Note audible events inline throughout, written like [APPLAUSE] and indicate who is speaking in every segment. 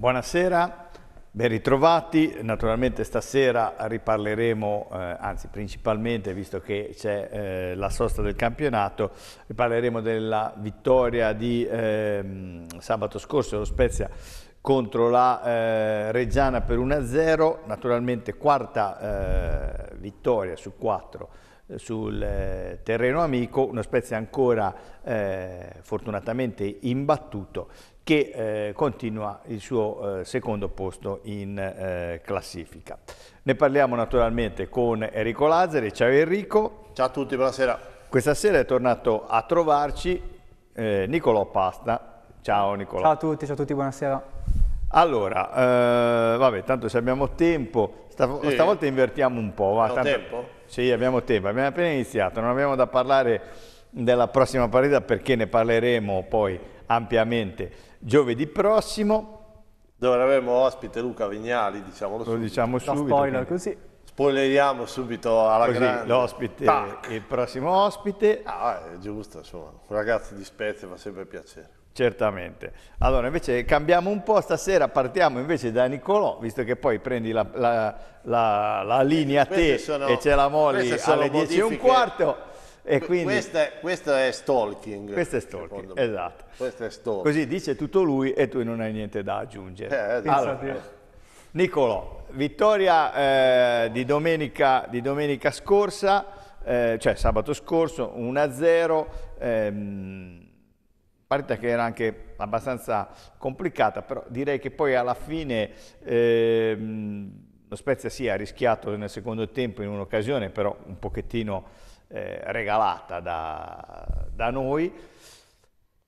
Speaker 1: Buonasera, ben ritrovati. Naturalmente stasera riparleremo, eh, anzi principalmente, visto che c'è eh, la sosta del campionato, riparleremo della vittoria di eh, sabato scorso dello Spezia contro la eh, Reggiana per 1-0, naturalmente quarta eh, vittoria su quattro eh, sul terreno amico, uno Spezia ancora eh, fortunatamente imbattuto che eh, continua il suo eh, secondo posto in eh, classifica. Ne parliamo naturalmente con Enrico Lazzari. Ciao Enrico. Ciao a tutti, buonasera. Questa sera è tornato a trovarci eh, Nicolò Pasta. Ciao Nicolò. Ciao a
Speaker 2: tutti, ciao a tutti, buonasera.
Speaker 1: Allora, eh, vabbè, tanto se abbiamo tempo, stav sì. stavolta invertiamo un po'. Abbiamo tanto... tempo? Sì, abbiamo tempo, abbiamo appena iniziato, non abbiamo da parlare della prossima partita perché ne parleremo poi ampiamente giovedì prossimo.
Speaker 3: Dove avremo ospite Luca Vignali, diciamolo subito. Lo diciamo subito. No, spoiler così. Spoileriamo subito alla Così, grande. L'ospite, il prossimo ospite. Ah, è giusto, insomma, un ragazzo di Spezia fa sempre piacere.
Speaker 1: Certamente. Allora, invece cambiamo un po', stasera partiamo invece da Nicolò, visto che poi prendi la, la, la, la linea T e c'è la Moli alle 10 e un quarto.
Speaker 3: E quindi, questo, è, è stalking. Questo è stalking, esatto. Questo è stalking. Così
Speaker 1: dice tutto lui e tu non hai niente da aggiungere. Eh, esatto. allora, Nicolò, vittoria eh, di, domenica, di, domenica, scorsa, eh, cioè sabato scorso, 1-0. Ehm, partita che era anche abbastanza complicata, però direi che poi alla fine ehm, lo Spezia sì ha rischiato nel secondo tempo in un'occasione, però un pochettino eh, regalata da, da, noi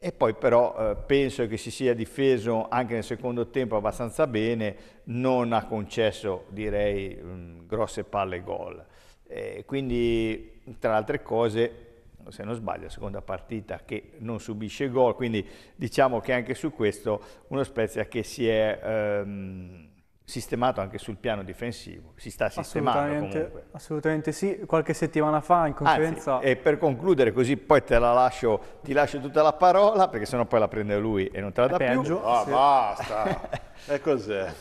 Speaker 1: e poi però eh, penso che si sia difeso anche nel secondo tempo abbastanza bene, non ha concesso direi mh, mm, grosse palle gol. quindi tra le altre cose se non sbaglio, la seconda partita che non subisce gol, quindi diciamo che anche su questo uno Spezia che si è ehm, sistemato anche sul piano difensivo, si sta sistemando assolutamente, comunque.
Speaker 2: Assolutamente sì, qualche settimana fa in conferenza...
Speaker 1: Anzi, e per concludere così poi te la lascio, ti lascio tutta la parola perché sennò poi la prende lui e non te la dà peggio, più. Ah, sì. basta!
Speaker 3: [LAUGHS] e cos'è?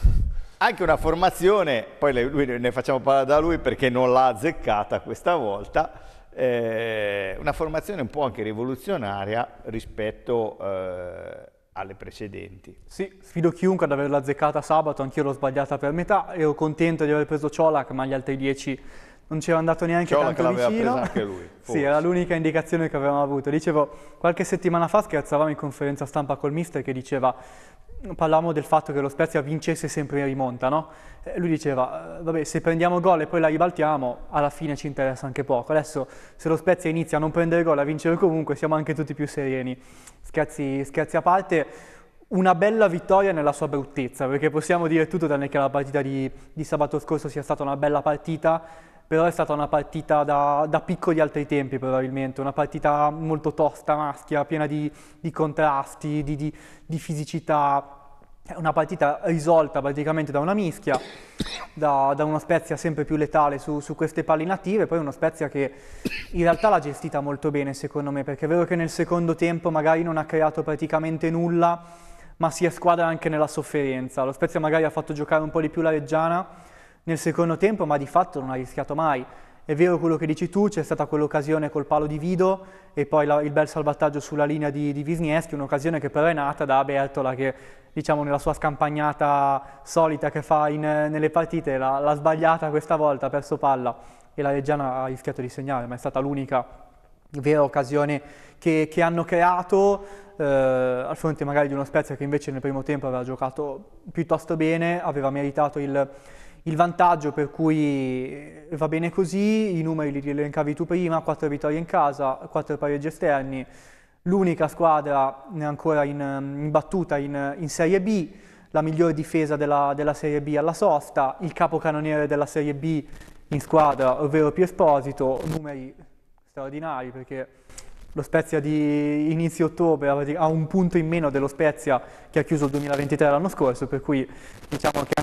Speaker 1: Anche una formazione, poi lui, ne facciamo parlare da lui perché non l'ha azzeccata questa volta, eh, una formazione un po' anche rivoluzionaria rispetto...
Speaker 2: Eh, alle precedenti. Sì, sfido chiunque ad averla azzeccata sabato, anch'io l'ho sbagliata per metà, ero contento di aver preso Ciolac, ma gli altri 10 non c'era andato neanche Ciolac tanto vicino. Ciolac l'aveva anche lui. Forse. sì, era l'unica indicazione che avevamo avuto. Dicevo, qualche settimana fa scherzavamo in conferenza stampa col mister che diceva parlavamo del fatto che lo Spezia vincesse sempre in rimonta, no? Eh, lui diceva, eh, vabbè, se prendiamo gol e poi la ribaltiamo, alla fine ci interessa anche poco. Adesso, se lo Spezia inizia a non prendere gol, a vincere comunque, siamo anche tutti più sereni. Scherzi, scherzi a parte, una bella vittoria nella sua bruttezza, perché possiamo dire tutto tranne che la partita di, di sabato scorso sia stata una bella partita, però è stata una partita da, da piccoli altri tempi probabilmente, una partita molto tosta, maschia, piena di, di contrasti, di, di, di fisicità, una partita risolta praticamente da una mischia, da, da una Spezia sempre più letale su, su, queste palle native, poi una Spezia che in realtà l'ha gestita molto bene secondo me, perché è vero che nel secondo tempo magari non ha creato praticamente nulla, ma si è squadra anche nella sofferenza. Lo Spezia magari ha fatto giocare un po' di più la Reggiana, nel secondo tempo, ma di fatto non ha rischiato mai. È vero quello che dici tu, c'è stata quell'occasione col palo di Vido e poi la, il bel salvataggio sulla linea di, di Wisniewski, un'occasione che però è nata da Bertola che diciamo nella sua scampagnata solita che fa in, nelle partite l'ha sbagliata questa volta, ha perso palla e la Reggiana ha rischiato di segnare, ma è stata l'unica vera occasione che, che hanno creato eh, al fronte magari di uno Spezia che invece nel primo tempo aveva giocato piuttosto bene, aveva meritato il il vantaggio per cui eh, va bene così, i numeri li elencavi tu prima, 4 vittorie in casa, 4 pareggi esterni, l'unica squadra ancora in, mm, in battuta in, in, Serie B, la miglior difesa della, della Serie B alla sosta, il capocannoniere della Serie B in squadra, ovvero più Esposito, numeri straordinari perché lo Spezia di inizio ottobre ha un punto in meno dello Spezia che ha chiuso il 2023 l'anno scorso, per cui diciamo che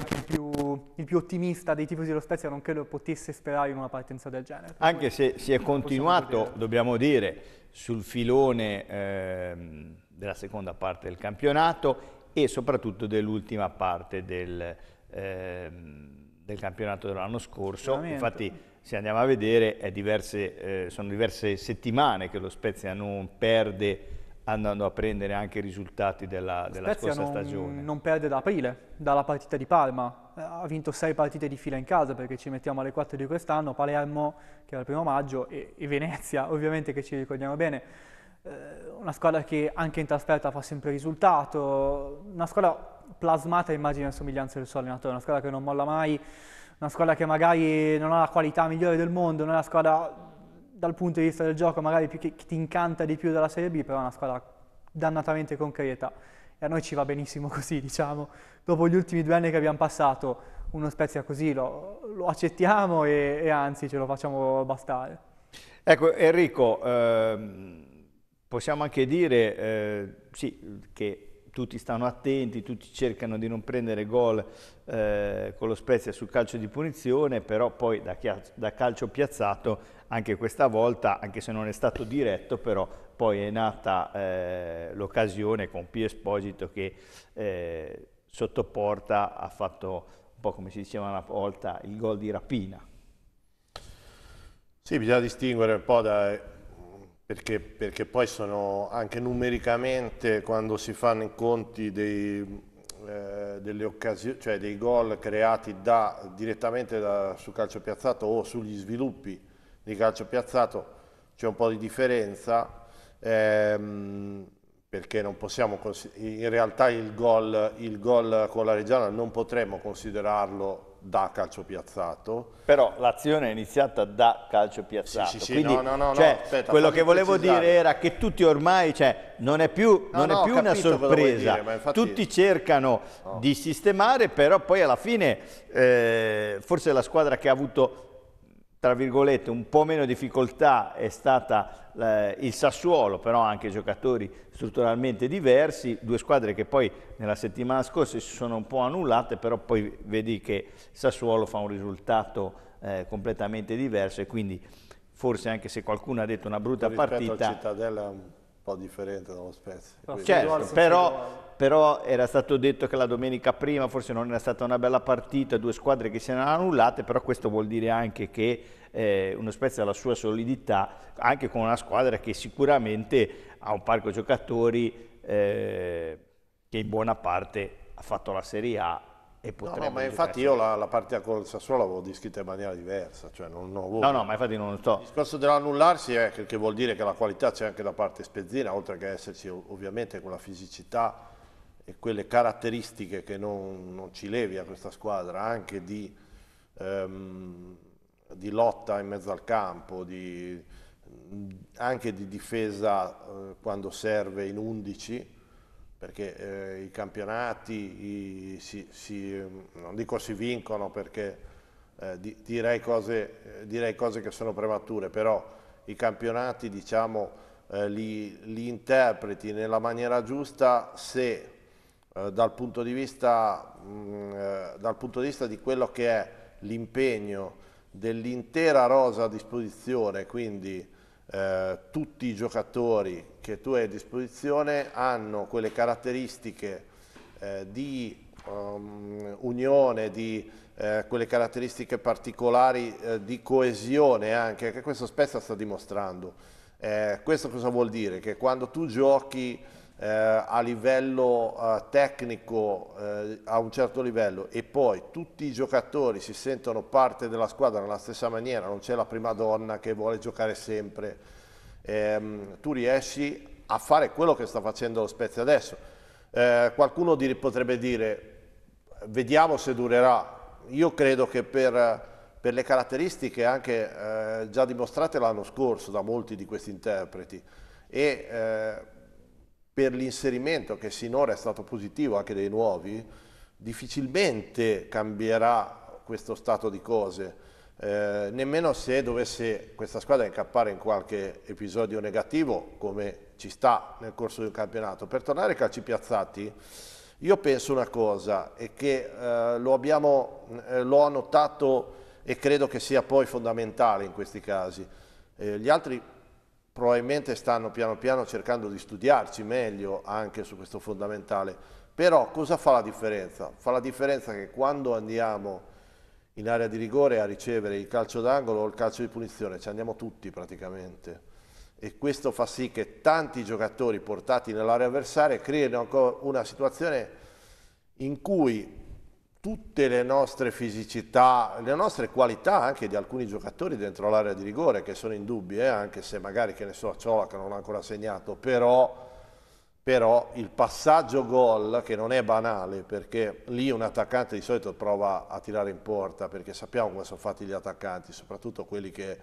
Speaker 2: il più ottimista dei tifosi dello Spezia non credo potesse sperare in una partenza del genere. Anche se si è continuato,
Speaker 1: dobbiamo dire, sul filone eh, della seconda parte del campionato e soprattutto dell'ultima parte del, eh, del campionato dell'anno scorso. Infatti se andiamo a vedere diverse, eh, sono diverse settimane che lo Spezia non perde andando a prendere anche i risultati della, della scorsa non, stagione.
Speaker 2: non perde da aprile, dalla partita di Parma, eh, ha vinto sei partite di fila in casa perché ci mettiamo alle 4 di quest'anno, Palermo che era il primo maggio e, e Venezia [LAUGHS] ovviamente che ci ricordiamo bene, eh, una squadra che anche in trasferta fa sempre risultato, una squadra plasmata immagine e somiglianza del suo allenatore, una squadra che non molla mai, una squadra che magari non ha la qualità migliore del mondo, non è una squadra dal punto di vista del gioco magari più che ti incanta di più della Serie B, però è una squadra dannatamente concreta e a noi ci va benissimo [LAUGHS] così, diciamo. Dopo gli ultimi due anni che abbiamo passato, uno Spezia così lo, lo accettiamo e, e, anzi ce lo facciamo bastare.
Speaker 1: Ecco Enrico, ehm, possiamo anche dire eh, sì, che tutti stanno attenti, tutti cercano di non prendere gol eh, con lo Spezia sul calcio di punizione, però poi da, da calcio piazzato anche questa volta, anche se non è stato diretto, però poi è nata eh, l'occasione con Pio Esposito che eh, sottoporta ha fatto un po' come si diceva una volta il gol di rapina. Sì, bisogna
Speaker 3: distinguere un po' da perché, perché, poi sono anche numericamente quando si fanno i conti dei, eh, delle occasioni, cioè dei gol creati da, direttamente da, su calcio piazzato o sugli sviluppi di calcio piazzato c'è un po' di differenza ehm, perché non possiamo in realtà il gol, il gol con la Reggiana non potremmo considerarlo da calcio piazzato.
Speaker 1: Però l'azione è iniziata da calcio piazzato. Sì, sì, sì Quindi, no, no, no, cioè, aspetta, quello che volevo precisare. dire era che tutti ormai, cioè, non è più, no, non no, è più una sorpresa. Dire, infatti... Tutti cercano di sistemare, però poi alla fine eh, forse la squadra che ha avuto tra virgolette, un po' meno difficoltà è stata eh, il Sassuolo, però anche giocatori strutturalmente diversi, due squadre che poi nella settimana scorsa si sono un po' annullate, però poi vedi che Sassuolo fa un risultato eh, completamente diverso e quindi forse anche se qualcuno ha detto una brutta partita...
Speaker 3: Cittadella è un po' differente dallo Spezia. Certo, però,
Speaker 1: però era stato detto che la domenica prima forse non era stata una bella partita, due squadre che si erano annullate, però questo vuol dire anche che eh, uno Spezia ha la sua solidità, anche con una squadra che sicuramente ha un parco giocatori eh, che in buona parte ha fatto la Serie A No, no, ma infatti
Speaker 3: io la, la partita con il Sassuolo l'avevo descritta in maniera diversa. Cioè non, non avevo... No, no, ma
Speaker 1: infatti non lo so. Il
Speaker 3: discorso dell'annullarsi è che, che, vuol dire che la qualità c'è anche da parte spezzina, oltre che esserci ovviamente con la fisicità e quelle caratteristiche che non, non ci levi a questa squadra, anche di, ehm, di lotta in mezzo al campo, di, anche di difesa eh, quando serve in 11, perché eh, i campionati i, si, si, ehm, non dico si vincono perché eh, di, direi, cose, direi, cose, che sono premature, però i campionati diciamo, eh, li, li interpreti nella maniera giusta se eh, dal, punto vista, mh, mm, eh, dal punto di vista di quello che è l'impegno dell'intera rosa a disposizione, quindi eh, tutti i giocatori che tu hai a disposizione hanno quelle caratteristiche eh, di um, unione, di eh, quelle caratteristiche particolari eh, di coesione anche, che questo spesso sta dimostrando. questo cosa vuol dire? Che quando tu giochi eh, a livello eh, tecnico eh, a un certo livello e poi tutti i giocatori si sentono parte della squadra nella stessa maniera, non c'è la prima donna che vuole giocare sempre, ehm, tu riesci a fare quello che sta facendo lo Spezia adesso. Eh, qualcuno dir potrebbe dire vediamo se durerà, io credo che per per le caratteristiche anche eh, già dimostrate l'anno scorso da molti di questi interpreti e eh, per l'inserimento che sinora è stato positivo anche dei nuovi, difficilmente cambierà questo stato di cose, eh, nemmeno se dovesse questa squadra incappare in qualche episodio negativo, come ci sta nel corso del campionato. Per tornare ai calci piazzati, io penso una cosa, e che eh, lo abbiamo, eh, l'ho notato e credo che sia poi fondamentale in questi casi. Eh, gli altri probabilmente stanno piano piano cercando di studiarci meglio anche su questo fondamentale, però cosa fa la differenza? Fa la differenza che quando andiamo in area di rigore a ricevere il calcio d'angolo o il calcio di punizione, ci andiamo tutti praticamente e questo fa sì che tanti giocatori portati nell'area avversaria creino ancora una situazione in cui tutte le nostre fisicità, le nostre qualità anche di alcuni giocatori dentro l'area di rigore che sono indubbie, eh, anche se magari che ne so Ciola che non ha ancora segnato, però, però il passaggio gol che non è banale perché lì un attaccante di solito prova a tirare in porta perché sappiamo come sono fatti gli attaccanti, soprattutto quelli che,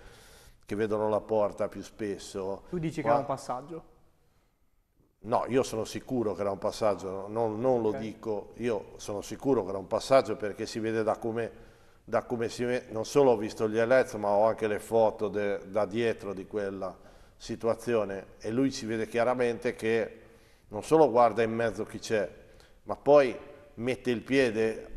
Speaker 3: che vedono la porta più spesso.
Speaker 2: Tu dici Qua... che è un passaggio?
Speaker 3: No, io sono sicuro che era un passaggio, non, non okay. lo dico, io sono sicuro che era un passaggio perché si vede da come, da come si vede, non solo ho visto gli Elez ma ho anche le foto de, da dietro di quella situazione e lui si vede chiaramente che non solo guarda in mezzo chi c'è, ma poi mette il piede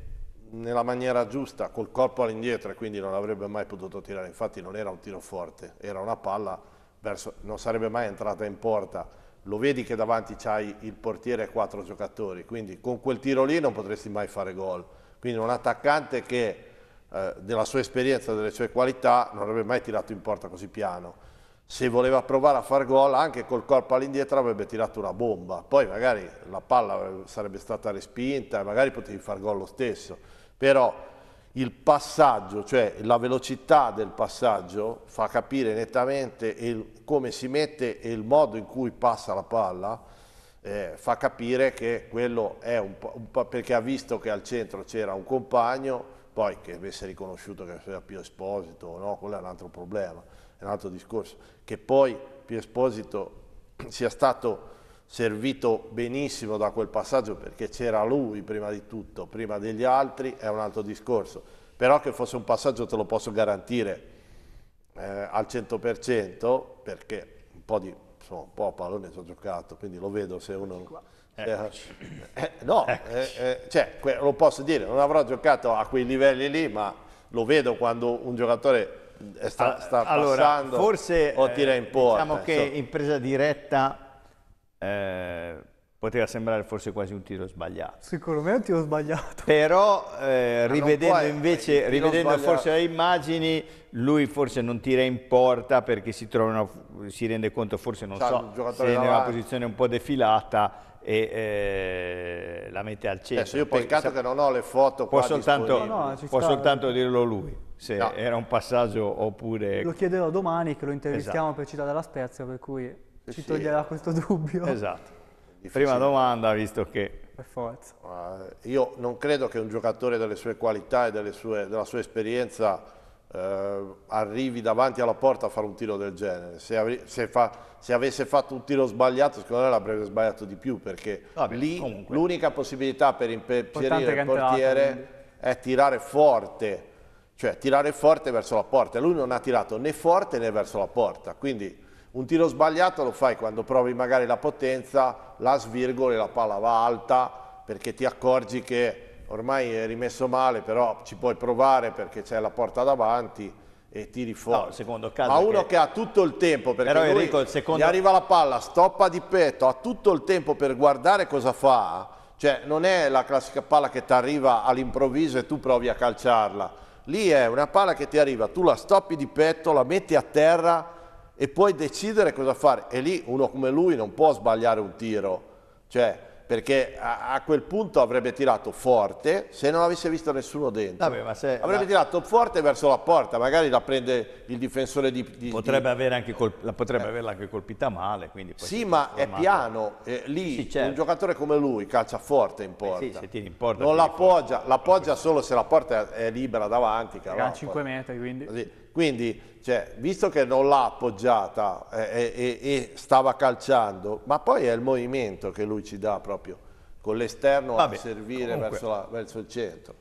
Speaker 3: nella maniera giusta, col corpo all'indietro e quindi non avrebbe mai potuto tirare, infatti non era un tiro forte, era una palla, verso, non sarebbe mai entrata in porta lo vedi che davanti c'hai il portiere e quattro giocatori, quindi con quel tiro lì non potresti mai fare gol. Quindi un attaccante che eh, della sua esperienza, delle sue qualità, non avrebbe mai tirato in porta così piano. Se voleva provare a far gol, anche col corpo all'indietro avrebbe tirato una bomba. Poi magari la palla sarebbe stata respinta, e magari potevi far gol lo stesso. Però il passaggio, cioè la velocità del passaggio, fa capire nettamente il, come si mette e il modo in cui passa la palla, eh, fa capire che quello è un, un perché ha visto che al centro c'era un compagno, poi che avesse riconosciuto che era Pio Esposito o no, quello è un altro problema, è un altro discorso, che poi Pio Esposito sia stato servito benissimo da quel passaggio perché c'era lui prima di tutto, prima degli altri, è un altro discorso. Però che fosse un passaggio te lo posso garantire eh, al 100% perché un po' di insomma, un po' a pallone ci ho giocato, quindi lo vedo se uno... Eh, eh, no, eh, eh, cioè, lo posso dire, non avrò giocato a quei livelli lì, ma lo vedo quando un giocatore eh, sta, ah, sta allora, passando forse,
Speaker 1: o tira in porta. Diciamo che in presa diretta
Speaker 3: eh,
Speaker 1: poteva sembrare forse quasi un tiro sbagliato.
Speaker 2: Sicuramente ho sbagliato.
Speaker 1: Però eh, rivedendo puoi, invece, rivedendo forse le immagini, lui forse non tira in porta perché si, una, si rende conto, forse non so, se è in una posizione un po' defilata e eh, la mette al centro. Adesso io poi, peccato che non ho
Speaker 3: le foto può soltanto, no,
Speaker 1: no, può soltanto dirlo lui, se no. era un passaggio oppure... Lo
Speaker 2: chiederò domani che lo intervistiamo esatto. per Città della Spezia, per cui ci sì. toglierà questo dubbio. Esatto.
Speaker 3: Prima domanda, visto che... Per forza. Uh, io non credo che un giocatore delle sue qualità e sue, della sua esperienza uh, arrivi davanti alla porta a fare un tiro del genere. Se, se, fa se avesse fatto un tiro sbagliato, secondo me l'avrebbe sbagliato di più, perché Vabbè, lì l'unica possibilità per impedire il portiere è tirare forte, cioè tirare forte verso la porta. Lui non ha tirato né forte né verso la porta, quindi un tiro sbagliato lo fai quando provi magari la potenza, la svirgoli, la palla va alta perché ti accorgi che ormai è rimesso male, però ci puoi provare perché c'è la porta davanti e tiri fuori. No, Ma uno che... che... ha tutto il tempo perché però, Enrico, secondo... gli arriva la palla, stoppa di petto, ha tutto il tempo per guardare cosa fa. Cioè, non è la classica palla che ti arriva all'improvviso e tu provi a calciarla. Lì è una palla che ti arriva, tu la stoppi di petto, la metti a terra e puoi decidere cosa fare. E lì uno come lui non può sbagliare un tiro, cioè, perché a, a, quel punto avrebbe tirato forte se non avesse visto nessuno dentro. Vabbè, se, avrebbe ma... tirato forte verso la porta, magari la prende il difensore di... di potrebbe,
Speaker 1: di... Anche colp... potrebbe eh. averla anche colpita male.
Speaker 3: sì, ma è piano. Eh, lì sì, certo. un giocatore come lui calcia forte in porta. Eh sì, se
Speaker 1: tiri in porta non
Speaker 3: l'appoggia, l'appoggia solo se la porta è libera davanti. Che a 5 metri, quindi... Sì. Quindi cioè, visto che non l'ha appoggiata e, eh, eh, e, e, stava calciando, ma poi è il movimento che lui ci dà proprio con l'esterno a servire verso, la, verso, il centro.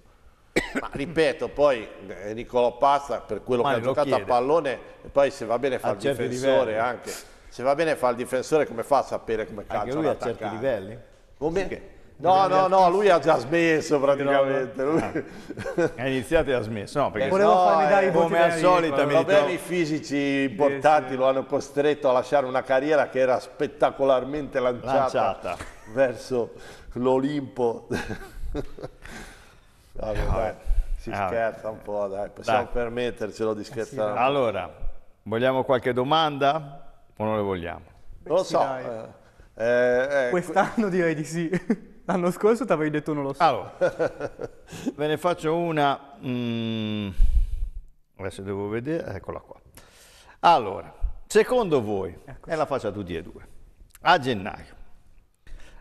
Speaker 3: Ma ripeto, poi eh, Niccolò Pasta per quello Mani, che ha giocato chiede. a pallone, e poi se va bene fa a il difensore livelli. anche. Se va bene fa il difensore, come fa a sapere come calcia? Anche lui a certi livelli. Come? Sì No, no, no, lui ha già smesso praticamente. No, no. ha ah, iniziato e ha smesso. No, perché volevo no, farmi dare i eh, come al solito. Problemi fisici importanti sì, sì. lo hanno costretto a lasciare una carriera che era spettacolarmente lanciata, lanciata. verso l'Olimpo. Eh, [LAUGHS] vabbè, dai, si eh, allora. scherza un po', dai, possiamo dai. permettercelo di scherzare. Eh sì, allora, vogliamo qualche
Speaker 1: domanda o non le vogliamo?
Speaker 3: Beh, lo so. Eh, eh, Quest'anno
Speaker 2: direi di sì. L'anno scorso ti avevi detto non lo so. Allora,
Speaker 1: ve [LAUGHS] ne faccio una... Mm, adesso devo vedere, eccola qua. Allora, secondo voi, ecco. e la faccio a tutti e due, a gennaio,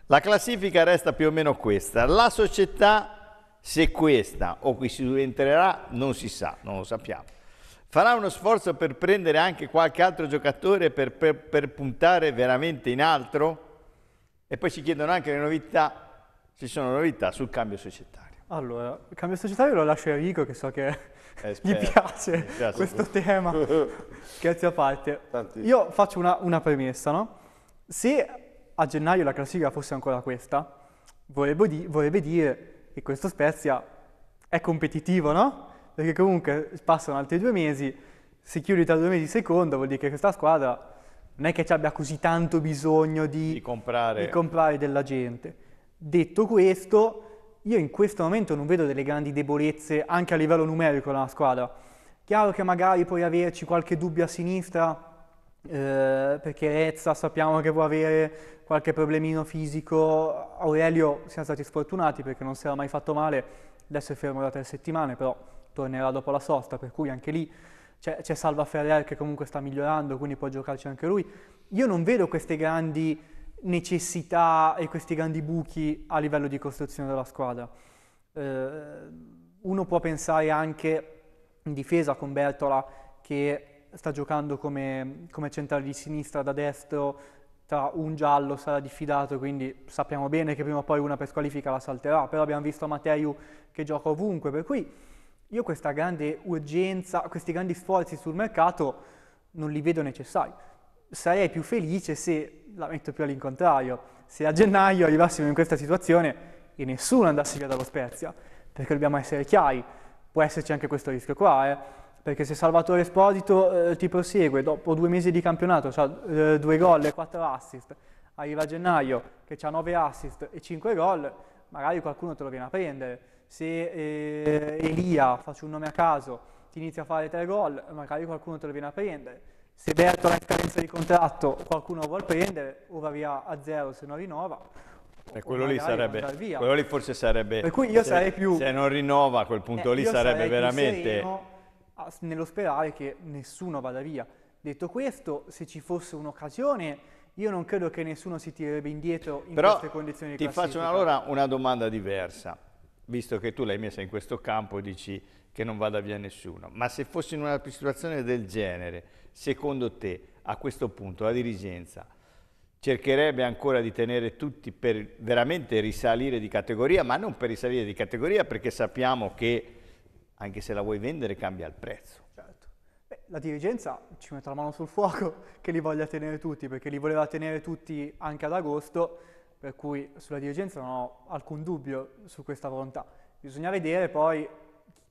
Speaker 1: la classifica resta più o meno questa. La società, se questa o qui si diventerà, non si sa, non lo sappiamo farà uno sforzo per prendere anche qualche altro giocatore per, per, per, puntare veramente in altro? E poi ci chiedono anche le novità ci sono novità sul cambio societario.
Speaker 2: Allora, il cambio societario lo lascio a Enrico che so che eh, [LAUGHS] gli piace, piace questo tutto. tema, [LAUGHS] scherzi a parte. Tantissimo. Io faccio una, una premessa, no? Se a gennaio la classifica fosse ancora questa, vorrebbe, di- vorrebbe dire che questo Spezia è competitivo, no? Perché comunque passano altri due mesi, si chiude tra due mesi secondo, vuol dire che questa squadra non è che ci abbia così tanto bisogno di, di, comprare. di comprare della gente. Detto questo, io in questo momento non vedo delle grandi debolezze anche a livello numerico della squadra. Chiaro che magari puoi averci qualche dubbio a sinistra, eh, perché Rezza sappiamo che può avere qualche problemino fisico, Aurelio siamo stati sfortunati perché non si era mai fatto male, adesso è fermo da tre settimane, però tornerà dopo la sosta, per cui anche lì c'è, c'è Salva Ferrer che comunque sta migliorando, quindi può giocarci anche lui. Io non vedo queste grandi necessità e questi grandi buchi a livello di costruzione della squadra. Eh, uno può pensare anche in difesa con Bertola che sta giocando come, come centrale di sinistra da destro, tra un giallo sarà diffidato, quindi sappiamo bene che prima o poi una per squalifica la salterà, però abbiamo visto Matteiu che gioca ovunque, per cui io questa grande urgenza, questi grandi sforzi sul mercato non li vedo necessari. Sarei più felice se la metto più all'incontrario. Se a gennaio arrivassimo in questa situazione e nessuno andasse via dallo Spezia, perché dobbiamo essere chiari, può esserci anche questo rischio qua, eh? perché se Salvatore Esposito eh, ti prosegue dopo due mesi di campionato, cioè eh, due gol e quattro assist, arriva a gennaio che ha nove assist e cinque gol, magari qualcuno te lo viene a prendere. Se eh, Elia, faccio un nome a caso, ti inizia a fare tre gol, magari qualcuno te lo viene a prendere se Bertola è in scadenza di contratto qualcuno lo vuole prendere o va via a zero se non rinnova
Speaker 1: e quello lì sarebbe quello lì forse sarebbe per cui io se, sarei più se non rinnova a quel punto eh, lì sarebbe veramente
Speaker 2: a, nello sperare che nessuno vada via detto questo se ci fosse un'occasione io non credo che nessuno si tirerebbe indietro in Però queste condizioni di ti faccio allora
Speaker 1: una domanda diversa visto che tu lei messa in questo campo dici che non vada via nessuno. Ma se fossi in una situazione del genere, secondo te, a questo punto la dirigenza cercherebbe ancora di tenere tutti per veramente risalire di categoria, ma non per risalire di categoria perché sappiamo che anche se la vuoi vendere cambia il prezzo. Certo.
Speaker 2: Beh, la dirigenza ci mette la mano sul fuoco [LAUGHS] che li voglia tenere tutti, perché li voleva tenere tutti anche ad agosto, per cui sulla dirigenza non ho alcun dubbio su questa volontà. Bisogna vedere poi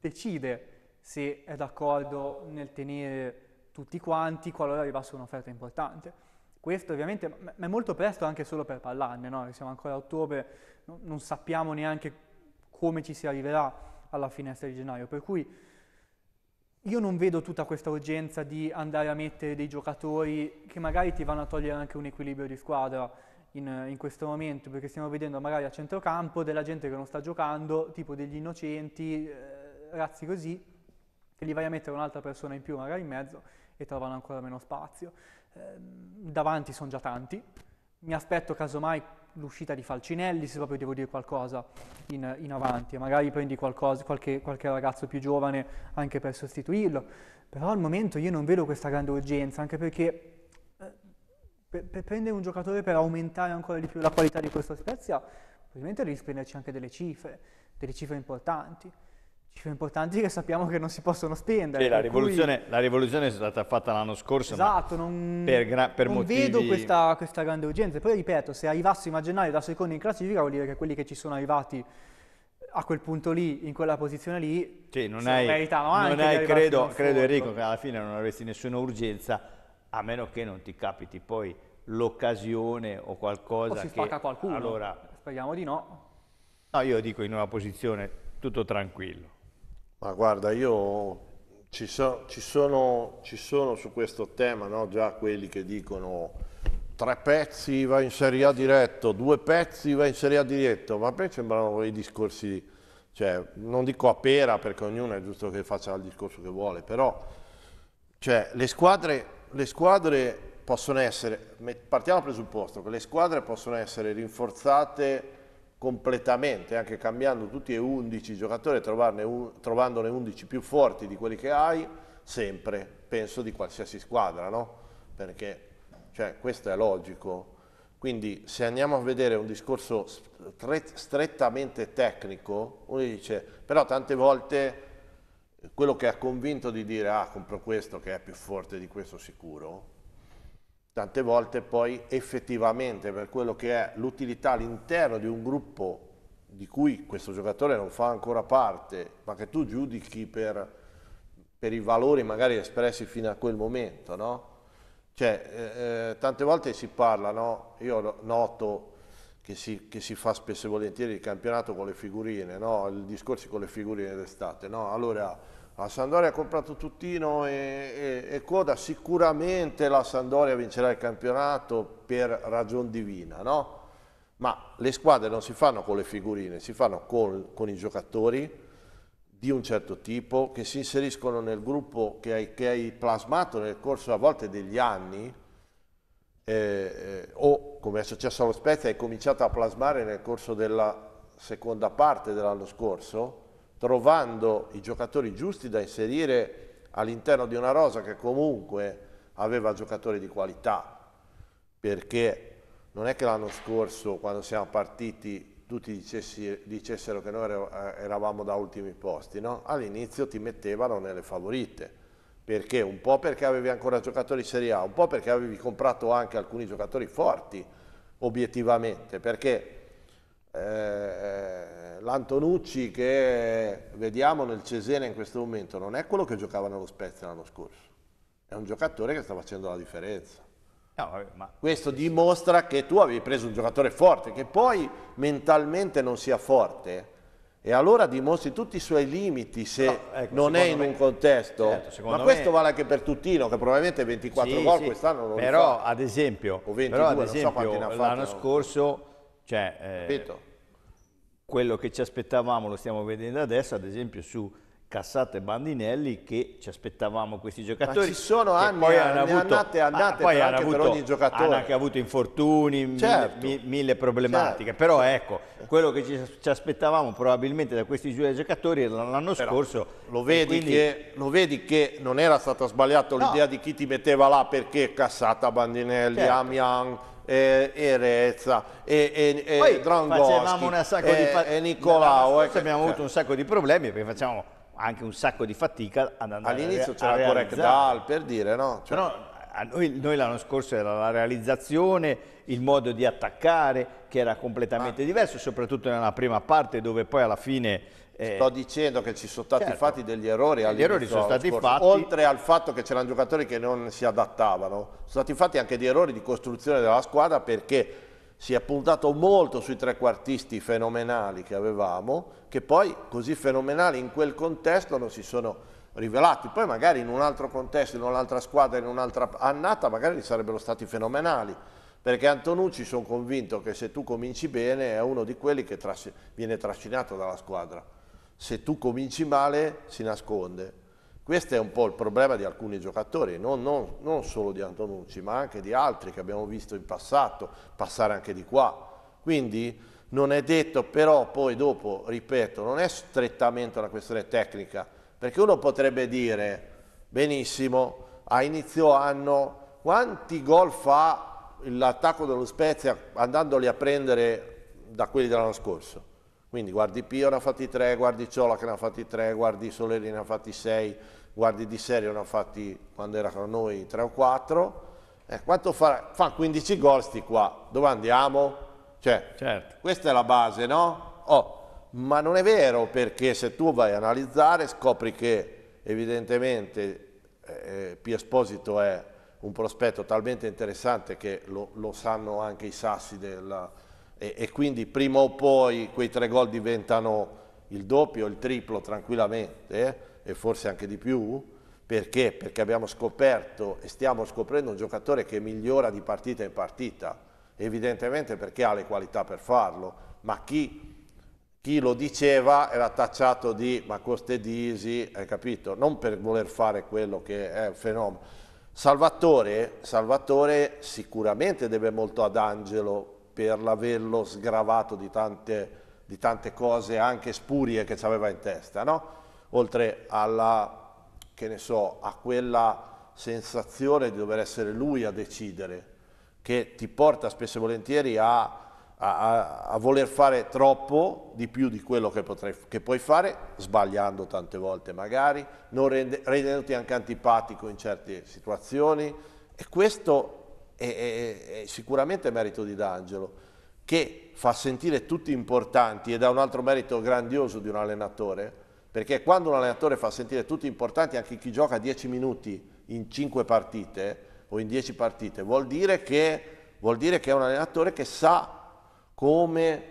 Speaker 2: decide se è d'accordo nel tenere tutti quanti qualora arrivasse un'offerta importante. Questo ovviamente, ma è molto presto anche solo per parlarne, no? siamo ancora a ottobre, non sappiamo neanche come ci si arriverà alla finestra di gennaio, per cui io non vedo tutta questa urgenza di andare a mettere dei giocatori che magari ti vanno a togliere anche un equilibrio di squadra in, in questo momento, perché stiamo vedendo magari a centrocampo della gente che non sta giocando, tipo degli innocenti, eh, razzi così, li vai a mettere un'altra persona in più magari in mezzo e trovano ancora meno spazio. Eh, davanti sono già tanti, mi aspetto casomai l'uscita di Falcinelli, se proprio devo dire qualcosa in, in avanti, magari prendi qualcosa, qualche, qualche, ragazzo più giovane anche per sostituirlo, però al momento io non vedo questa grande urgenza, anche perché eh, per, prendere un giocatore per aumentare ancora di più la qualità di questa Spezia, ovviamente devi spenderci anche delle cifre, delle cifre importanti cifre importanti che sappiamo che non si possono spendere. Sì, la, rivoluzione, cui...
Speaker 1: la, rivoluzione, è stata fatta l'anno scorso, esatto,
Speaker 2: non, per, gra- per non motivi... vedo questa, questa, grande urgenza. Poi ripeto, se arrivassimo a gennaio da secondi in classifica vuol dire che quelli che ci sono arrivati a quel punto lì, in quella posizione lì, cioè, non hai, meritavano anche non hai, credo, credo Enrico
Speaker 1: che alla fine non avresti nessuna urgenza, a meno che non ti capiti poi l'occasione o qualcosa o si che... spacca qualcuno, allora...
Speaker 2: speriamo di no.
Speaker 3: No, io dico in una posizione tutto tranquillo ma guarda, io ci, so, ci, sono, ci sono, su questo tema no, già quelli che dicono tre pezzi va in Serie A diretto, due pezzi va in Serie A diretto, ma a me sembrano i discorsi, cioè, non dico a pera perché ognuno è giusto che faccia il discorso che vuole, però cioè, le, squadre, le squadre possono essere, partiamo dal presupposto che le squadre possono essere rinforzate completamente, anche cambiando tutti e 11 i giocatori, un, trovandone 11 più forti di quelli che hai, sempre, penso di qualsiasi squadra, no? Perché cioè, questo è logico. Quindi se andiamo a vedere un discorso strettamente tecnico, uno dice, però tante volte quello che ha convinto di dire, ah, compro questo che è più forte di questo sicuro, tante volte poi effettivamente per quello che è l'utilità all'interno di un gruppo di cui questo giocatore non fa ancora parte, ma che tu giudichi per, per i valori magari espressi fino a quel momento, no? Cioè, eh, eh tante volte si parla, no? Io noto che si, che si, fa spesso e volentieri il campionato con le figurine, no? Il discorso con le figurine d'estate, no? Allora, la Sandoria ha comprato Tuttino e, e, e Coda, sicuramente la Sandoria vincerà il campionato per ragion divina, no? Ma le squadre non si fanno con le figurine, si fanno con, con i giocatori di un certo tipo che si inseriscono nel gruppo che hai, che hai plasmato nel corso a volte degli anni, eh, eh, o come è successo allo Spezia hai cominciato a plasmare nel corso della seconda parte dell'anno scorso trovando i giocatori giusti da inserire all'interno di una rosa che comunque aveva giocatori di qualità, perché non è che l'anno scorso quando siamo partiti tutti dicessi, dicessero che noi eravamo da ultimi posti, no? all'inizio ti mettevano nelle favorite perché? Un po' perché avevi ancora giocatori di Serie A, un po' perché avevi comprato anche alcuni giocatori forti obiettivamente, perché eh, eh, l'Antonucci che vediamo nel Cesena in questo momento non è quello che giocava nello Spezia l'anno scorso, è un giocatore che sta facendo la differenza. No, ma... Questo dimostra che tu avevi preso un giocatore forte, che poi mentalmente non sia forte, e allora dimostri tutti i suoi limiti se no, ecco, non è in me, un contesto. Certo, Ma questo vale anche per Tutino, che probabilmente 24 sì, gol sì, quest'anno non però, lo fa. Ad esempio, 22, però ad esempio, so l'anno scorso, cioè, eh,
Speaker 1: quello che ci aspettavamo lo stiamo vedendo adesso, ad esempio su Cassato e Bandinelli che ci aspettavamo questi giocatori. Ma ci sono anni, poi hanno avuto, andate, andate poi hanno avuto, per ogni giocatore. Hanno anche avuto infortuni, certo. mille, mille, problematiche, certo. però ecco, quello che ci, ci, aspettavamo probabilmente da questi giocatori l'anno scorso.
Speaker 3: Lo vedi, quindi... che, lo vedi, che, non era stata sbagliata no. l'idea di chi ti metteva là perché Cassata, Bandinelli, certo. Amian e, e Rezza e, e, Poi e facevamo un sacco e, Nicolao e Nicolau. Ecco. abbiamo avuto un sacco di problemi perché facciamo anche
Speaker 1: un sacco di fatica ad andare All'inizio c'era Correct Dal per dire, no? Cioè, Però Ah, noi, noi l'anno scorso era la realizzazione, il modo di attaccare che era completamente ah. diverso, soprattutto nella prima parte dove poi alla fine eh, Sto
Speaker 3: dicendo che ci sono stati certo. fatti degli errori Gli errori sono stati scorso. fatti. Oltre al fatto che c'erano giocatori che non si adattavano, sono stati fatti anche di errori di costruzione della squadra perché si è puntato molto sui trequartisti fenomenali che avevamo, che poi così fenomenali in quel contesto non si sono rivelati, poi magari in un altro contesto, in un'altra squadra, in un'altra annata, magari sarebbero stati fenomenali, perché Antonucci sono convinto che se tu cominci bene è uno di quelli che tras viene trascinato dalla squadra, se tu cominci male si nasconde. Questo è un po' il problema di alcuni giocatori, non, non, non solo di Antonucci, ma anche di altri che abbiamo visto in passato, passare anche di qua. Quindi non è detto, però poi dopo, ripeto, non è strettamente una questione tecnica, perché uno potrebbe dire, benissimo, a inizio anno quanti gol fa l'attacco dello Spezia andandoli a prendere da quelli dell'anno scorso? Quindi guardi Pio ne ha fatti 3, guardi Ciola che ne ha fatti 3, guardi Soleri ne ha fatti 6, guardi Di Serio ne ha fatti quando era con noi 3 o 4. Eh, quanto fa? Fa 15 gol sti qua, dove andiamo? Cioè, certo. questa è la base, no? Oh, ma non è vero perché se tu vai a analizzare scopri che evidentemente eh, eh P. Esposito è un prospetto talmente interessante che lo, lo sanno anche i sassi della, e, e, quindi prima o poi quei tre gol diventano il doppio, il triplo tranquillamente eh, e forse anche di più perché? Perché abbiamo scoperto e stiamo scoprendo un giocatore che migliora di partita in partita evidentemente perché ha le qualità per farlo ma chi chi lo diceva era tacciato di ma costedisi, hai capito? Non per voler fare quello che è un fenomeno. Salvatore, Salvatore sicuramente deve molto ad Angelo per l'averlo sgravato di tante, di tante, cose anche spurie che aveva in testa, no? Oltre alla, che ne so, a quella sensazione di dover essere lui a decidere, che ti porta spesso e volentieri a a, a, voler fare troppo di più di quello che, potrei, che puoi fare, sbagliando tante volte magari, non rende, rendendoti anche antipatico in certe situazioni. E questo è, è, è sicuramente merito di D'Angelo, che fa sentire tutti importanti ed è un altro merito grandioso di un allenatore, perché quando un allenatore fa sentire tutti importanti, anche chi gioca 10 minuti in 5 partite o in 10 partite, vuol dire che, vuol dire che è un allenatore che sa come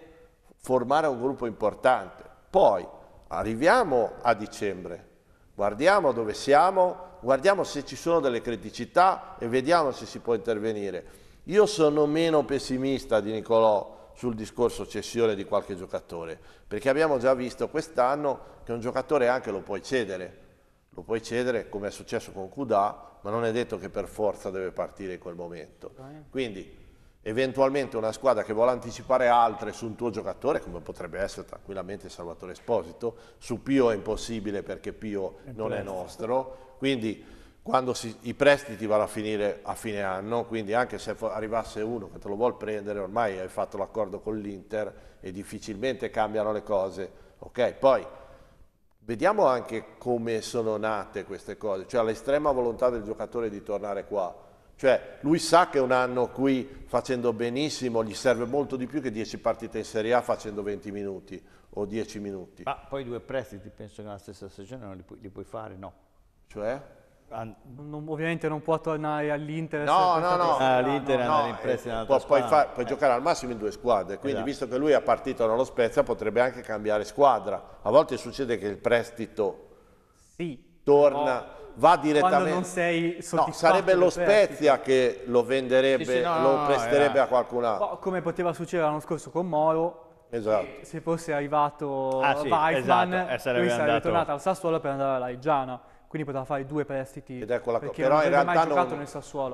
Speaker 3: formare un gruppo importante. Poi arriviamo a dicembre, guardiamo dove siamo, guardiamo se ci sono delle criticità e vediamo se si può intervenire. Io sono meno pessimista di Nicolò sul discorso cessione di qualche giocatore, perché abbiamo già visto quest'anno che un giocatore anche lo puoi cedere, lo puoi cedere come è successo con Kudà, ma non è detto che per forza deve partire in quel momento. Quindi eventualmente una squadra che vuole anticipare altre su un tuo giocatore, come potrebbe essere tranquillamente Salvatore Esposito, su Pio è impossibile perché Pio è non prestito. è nostro, quindi quando si, i prestiti vanno a finire a fine anno, quindi anche se arrivasse uno che te lo vuol prendere, ormai hai fatto l'accordo con l'Inter e difficilmente cambiano le cose, ok? Poi vediamo anche come sono nate queste cose, cioè l'estrema volontà del giocatore di tornare qua, cioè lui sa che un anno qui facendo benissimo gli serve molto di più che 10 partite in Serie A facendo 20 minuti o 10 minuti. Ma
Speaker 1: poi due prestiti penso che nella stessa stagione non li, pu
Speaker 2: li puoi fare, no? Cioè? Non, ovviamente non può tornare all'Inter no no no, ah, no, no, no. Eh, può, puoi, far,
Speaker 3: puoi eh. giocare al massimo in due squadre quindi esatto. visto che lui ha partito dallo Spezia potrebbe anche cambiare squadra a volte succede che il prestito sì torna... Oh va direttamente. Quando non sei No, sarebbe lo Spezia che lo venderebbe, sì, sì, no, lo presterebbe no, a qualcun altro.
Speaker 2: Boh, come poteva succedere l'anno scorso con Moro. Esatto. Eh, se fosse arrivato ah, sì, Weichmann, esatto. Eh, lui sarebbe tornato al Sassuolo per andare alla Reggiana. Quindi poteva fare due prestiti. Ed ecco la cosa. Però in realtà non,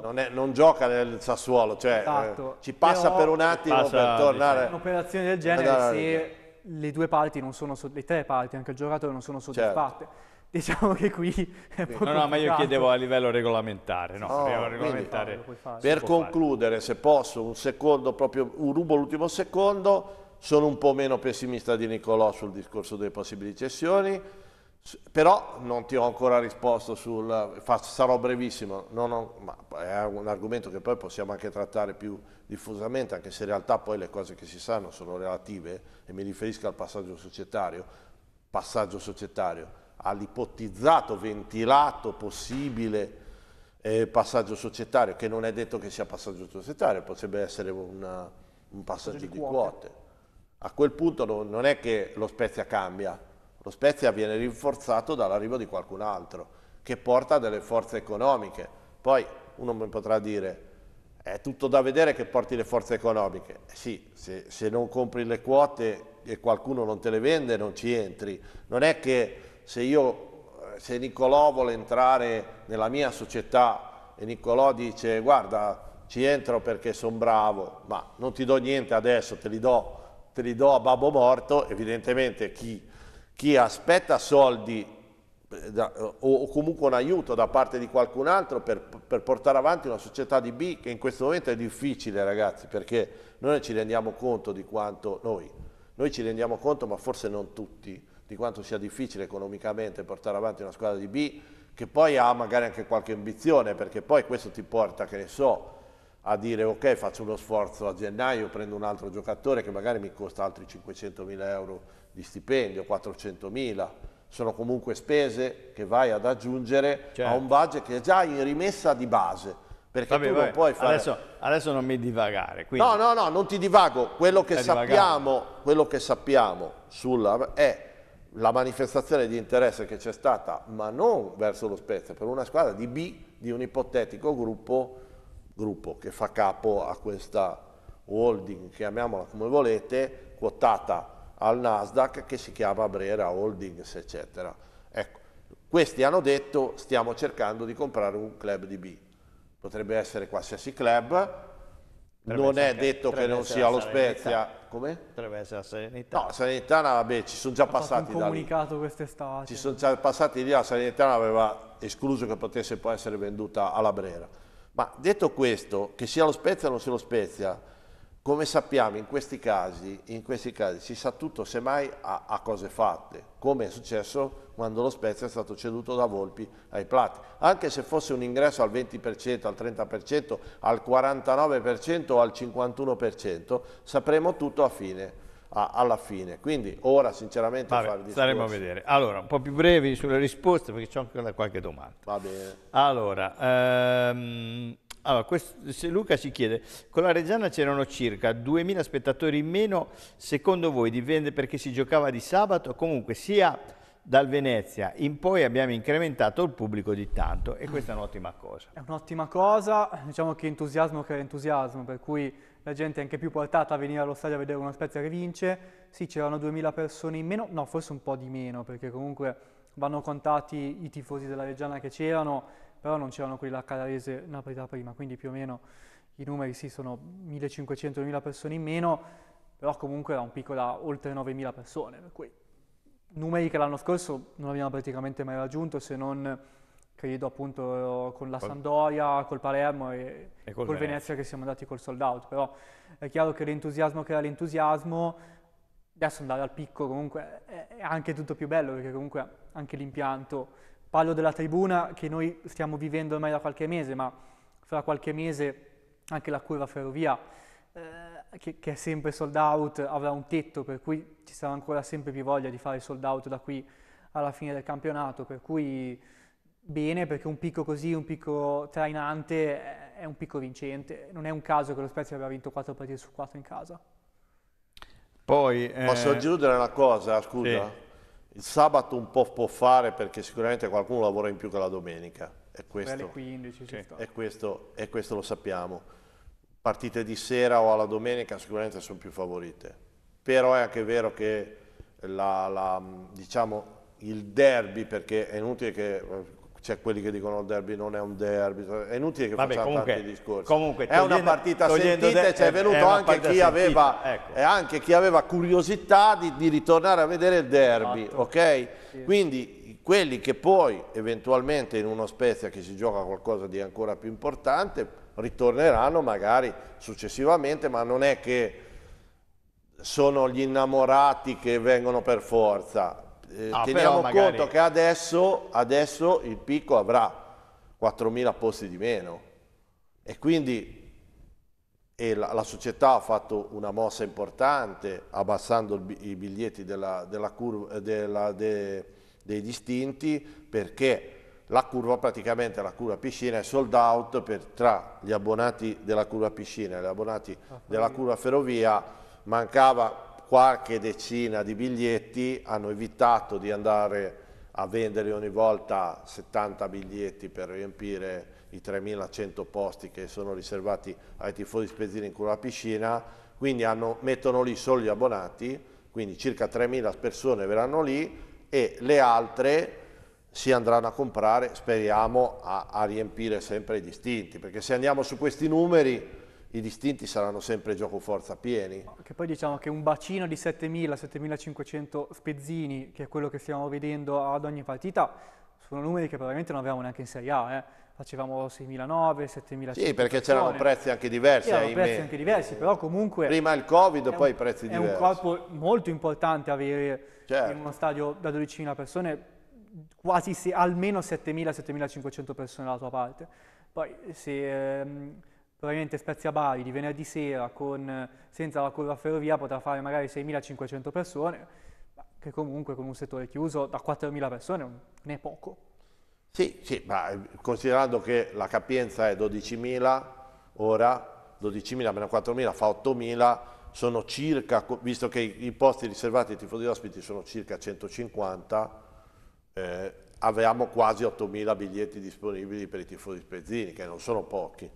Speaker 3: non, è, non, gioca nel Sassuolo, cioè eh, esatto. eh, ci passa Però per un attimo passa, per tornare. Diciamo. Un'operazione del genere se
Speaker 2: le due parti non sono, le tre parti, anche il giocatore non sono certo. soddisfatte. Certo diciamo che qui è poco No, no, ma io
Speaker 3: chiedevo a livello regolamentare, no, oh, regolamentare
Speaker 2: quindi, Per concludere,
Speaker 3: fare. se posso, un secondo, proprio un rubo l'ultimo secondo, sono un po' meno pessimista di Nicolò sul discorso delle possibili cessioni, però non ti ho ancora risposto sul, sarò brevissimo, ho, ma è un argomento che poi possiamo anche trattare più diffusamente, anche se in realtà poi le cose che si sanno sono relative, e mi riferisco al passaggio societario, passaggio societario all'ipotizzato, ventilato, possibile eh, passaggio societario, che non è detto che sia passaggio societario, potrebbe essere una, un passaggio di, di quote. quote. A quel punto no, non è che lo Spezia cambia, lo Spezia viene rinforzato dall'arrivo di qualcun altro, che porta delle forze economiche. Poi uno mi potrà dire, è tutto da vedere che porti le forze economiche. Eh sì, se, se non compri le quote e qualcuno non te le vende non ci entri. Non è che se, io, se Nicolò vuole entrare nella mia società e Nicolò dice guarda ci entro perché sono bravo, ma non ti do niente adesso, te li do, te li do a babbo morto, evidentemente chi, chi aspetta soldi eh, da, o, o, comunque un aiuto da parte di qualcun altro per, per, portare avanti una società di B che in questo momento è difficile ragazzi perché noi ci rendiamo conto di quanto noi, noi ci rendiamo conto ma forse non tutti di quanto sia difficile economicamente portare avanti una squadra di B che poi ha magari anche qualche ambizione perché poi questo ti porta, che ne so, a dire ok faccio uno sforzo a gennaio, prendo un altro giocatore che magari mi costa altri 500.000 euro di stipendio, 400.000, sono comunque spese che vai ad aggiungere certo. a un certo. budget che è già in rimessa di base. Perché vabbè, tu non puoi fare... Adesso,
Speaker 1: adesso non mi divagare. Quindi... No,
Speaker 3: no, no, non ti divago. Quello che, sappiamo, quello che sappiamo sulla, è la manifestazione di interesse che c'è stata, ma non verso lo Spezia, per una squadra di B di un ipotetico gruppo, gruppo che fa capo a questa holding, chiamiamola come volete, quotata al Nasdaq che si chiama Brera Holdings, eccetera. Ecco, questi hanno detto stiamo cercando di comprare un club di B. Potrebbe essere qualsiasi club,
Speaker 2: non è detto che, non sia lo Spezia. Come?
Speaker 3: Potrebbe essere la Serenità. No, la Serenitana, vabbè, ci sono già passati da lì. comunicato
Speaker 2: quest'estate. Ci
Speaker 3: sono già passati lì, la Serenitana aveva escluso che potesse poi essere venduta alla Brera. Ma detto questo, che sia lo Spezia o non sia lo Spezia, come sappiamo in questi casi, in questi casi si sa tutto semmai a, a cose fatte, come è successo quando lo Spezia è stato ceduto da Volpi ai Plati. Anche se fosse un ingresso al 20%, al 30%, al 49% o al 51%, sapremo tutto a fine alla fine. Quindi ora sinceramente Vabbè, staremo a vedere.
Speaker 1: Allora, un po' più brevi sulle risposte perché c'è ancora qualche domanda. Va bene. Allora, ehm, allora, questo, Luca ci chiede, con la Reggiana c'erano circa 2.000 spettatori in meno, secondo voi dipende perché si giocava di sabato? Comunque sia dal Venezia in poi abbiamo incrementato il pubblico di tanto e questa è un'ottima cosa.
Speaker 2: È un'ottima cosa, diciamo che entusiasmo crea entusiasmo, per cui la gente è anche più portata a venire allo stadio a vedere una Spezia che vince. Sì, c'erano 2.000 persone in meno, no, forse un po' di meno, perché comunque vanno contati i tifosi della Reggiana che c'erano però non c'erano quelli da Calarese una partita prima, quindi più o meno i numeri sì sono 1500-2000 persone in meno, però comunque era un picco da oltre 9000 persone, per cui numeri che l'anno scorso non abbiamo praticamente mai raggiunto se non credo appunto con la Sandoria, col Palermo e, e col, col Venezia. Venezia che siamo andati col sold out, però è chiaro che l'entusiasmo che era l'entusiasmo, adesso andare al picco comunque è anche tutto più bello perché comunque anche l'impianto Parlo della tribuna che noi stiamo vivendo ormai da qualche mese, ma fra qualche mese anche la curva ferrovia, eh, che, che, è sempre sold out, avrà un tetto, per cui ci sarà ancora sempre più voglia di fare sold out da qui alla fine del campionato, per cui bene, perché un picco così, un picco trainante, eh, è un picco vincente. Non è un caso che lo Spezia abbia vinto 4 partite su 4 in casa.
Speaker 3: Poi, eh... Posso aggiungere una cosa, scusa? Sì. Il sabato un po' può fare perché sicuramente qualcuno lavora in più che la domenica. È questo, 15, sì. e questo, e questo lo sappiamo. Partite di sera o alla domenica sicuramente sono più favorite. Però è anche vero che la, la, diciamo, il derby, perché è inutile che c'è quelli che dicono il derby non è un derby, cioè, è inutile che Vabbè, facciamo comunque, tanti discorsi. Comunque, è una partita sentita e c'è venuto anche chi, aveva, ecco. anche chi, aveva, curiosità di, di, ritornare a vedere il derby, Otto. Esatto. ok? Sì. Quindi quelli che poi eventualmente in uno Spezia che si gioca qualcosa di ancora più importante ritorneranno magari successivamente, ma non è che sono gli innamorati che vengono per forza, eh, ah, teniamo magari... conto che adesso, adesso il picco avrà 4.000 posti di meno e quindi e la, la, società ha fatto una mossa importante abbassando il, i biglietti della, della curva, della, de, dei distinti perché la curva praticamente la curva piscina è sold out per, tra gli abbonati della curva piscina e gli abbonati ah, della curva ferrovia mancava qualche decina di biglietti, hanno evitato di andare a vendere ogni volta 70 biglietti per riempire i 3.100 posti che sono riservati ai tifosi spezzini in cura alla piscina, quindi hanno, mettono lì solo gli abbonati, quindi circa 3.000 persone verranno lì e le altre si andranno a comprare, speriamo, a, a riempire sempre i distinti, perché se andiamo su questi numeri i distinti saranno sempre gioco forza pieni.
Speaker 2: Che poi diciamo che un bacino di 7.000-7.500 spezzini, che è quello che stiamo vedendo ad ogni partita, sono numeri che probabilmente non avevamo neanche in Serie A, eh. facevamo 6.900, 7.500. Sì, perché c'erano prezzi anche diversi. C'erano eh, prezzi anche diversi, però comunque... Prima il Covid, un, poi i prezzi è diversi. È un corpo molto importante avere certo. in uno stadio da 12.000 persone quasi se, almeno 7.000-7.500 persone dalla tua parte. Poi se... Ehm, probabilmente Spezia Bari di venerdì sera con, senza la curva ferrovia potrà fare magari 6.500 persone, che comunque con un settore chiuso da 4.000 persone ne è poco.
Speaker 3: Sì, sì, ma eh, considerando che la capienza è 12.000, ora 12.000 meno 4.000 fa 8.000, sono circa, visto che i posti riservati ai tifosi ospiti sono circa 150, eh, avevamo quasi 8.000 biglietti disponibili per i tifosi spezzini, che non sono pochi.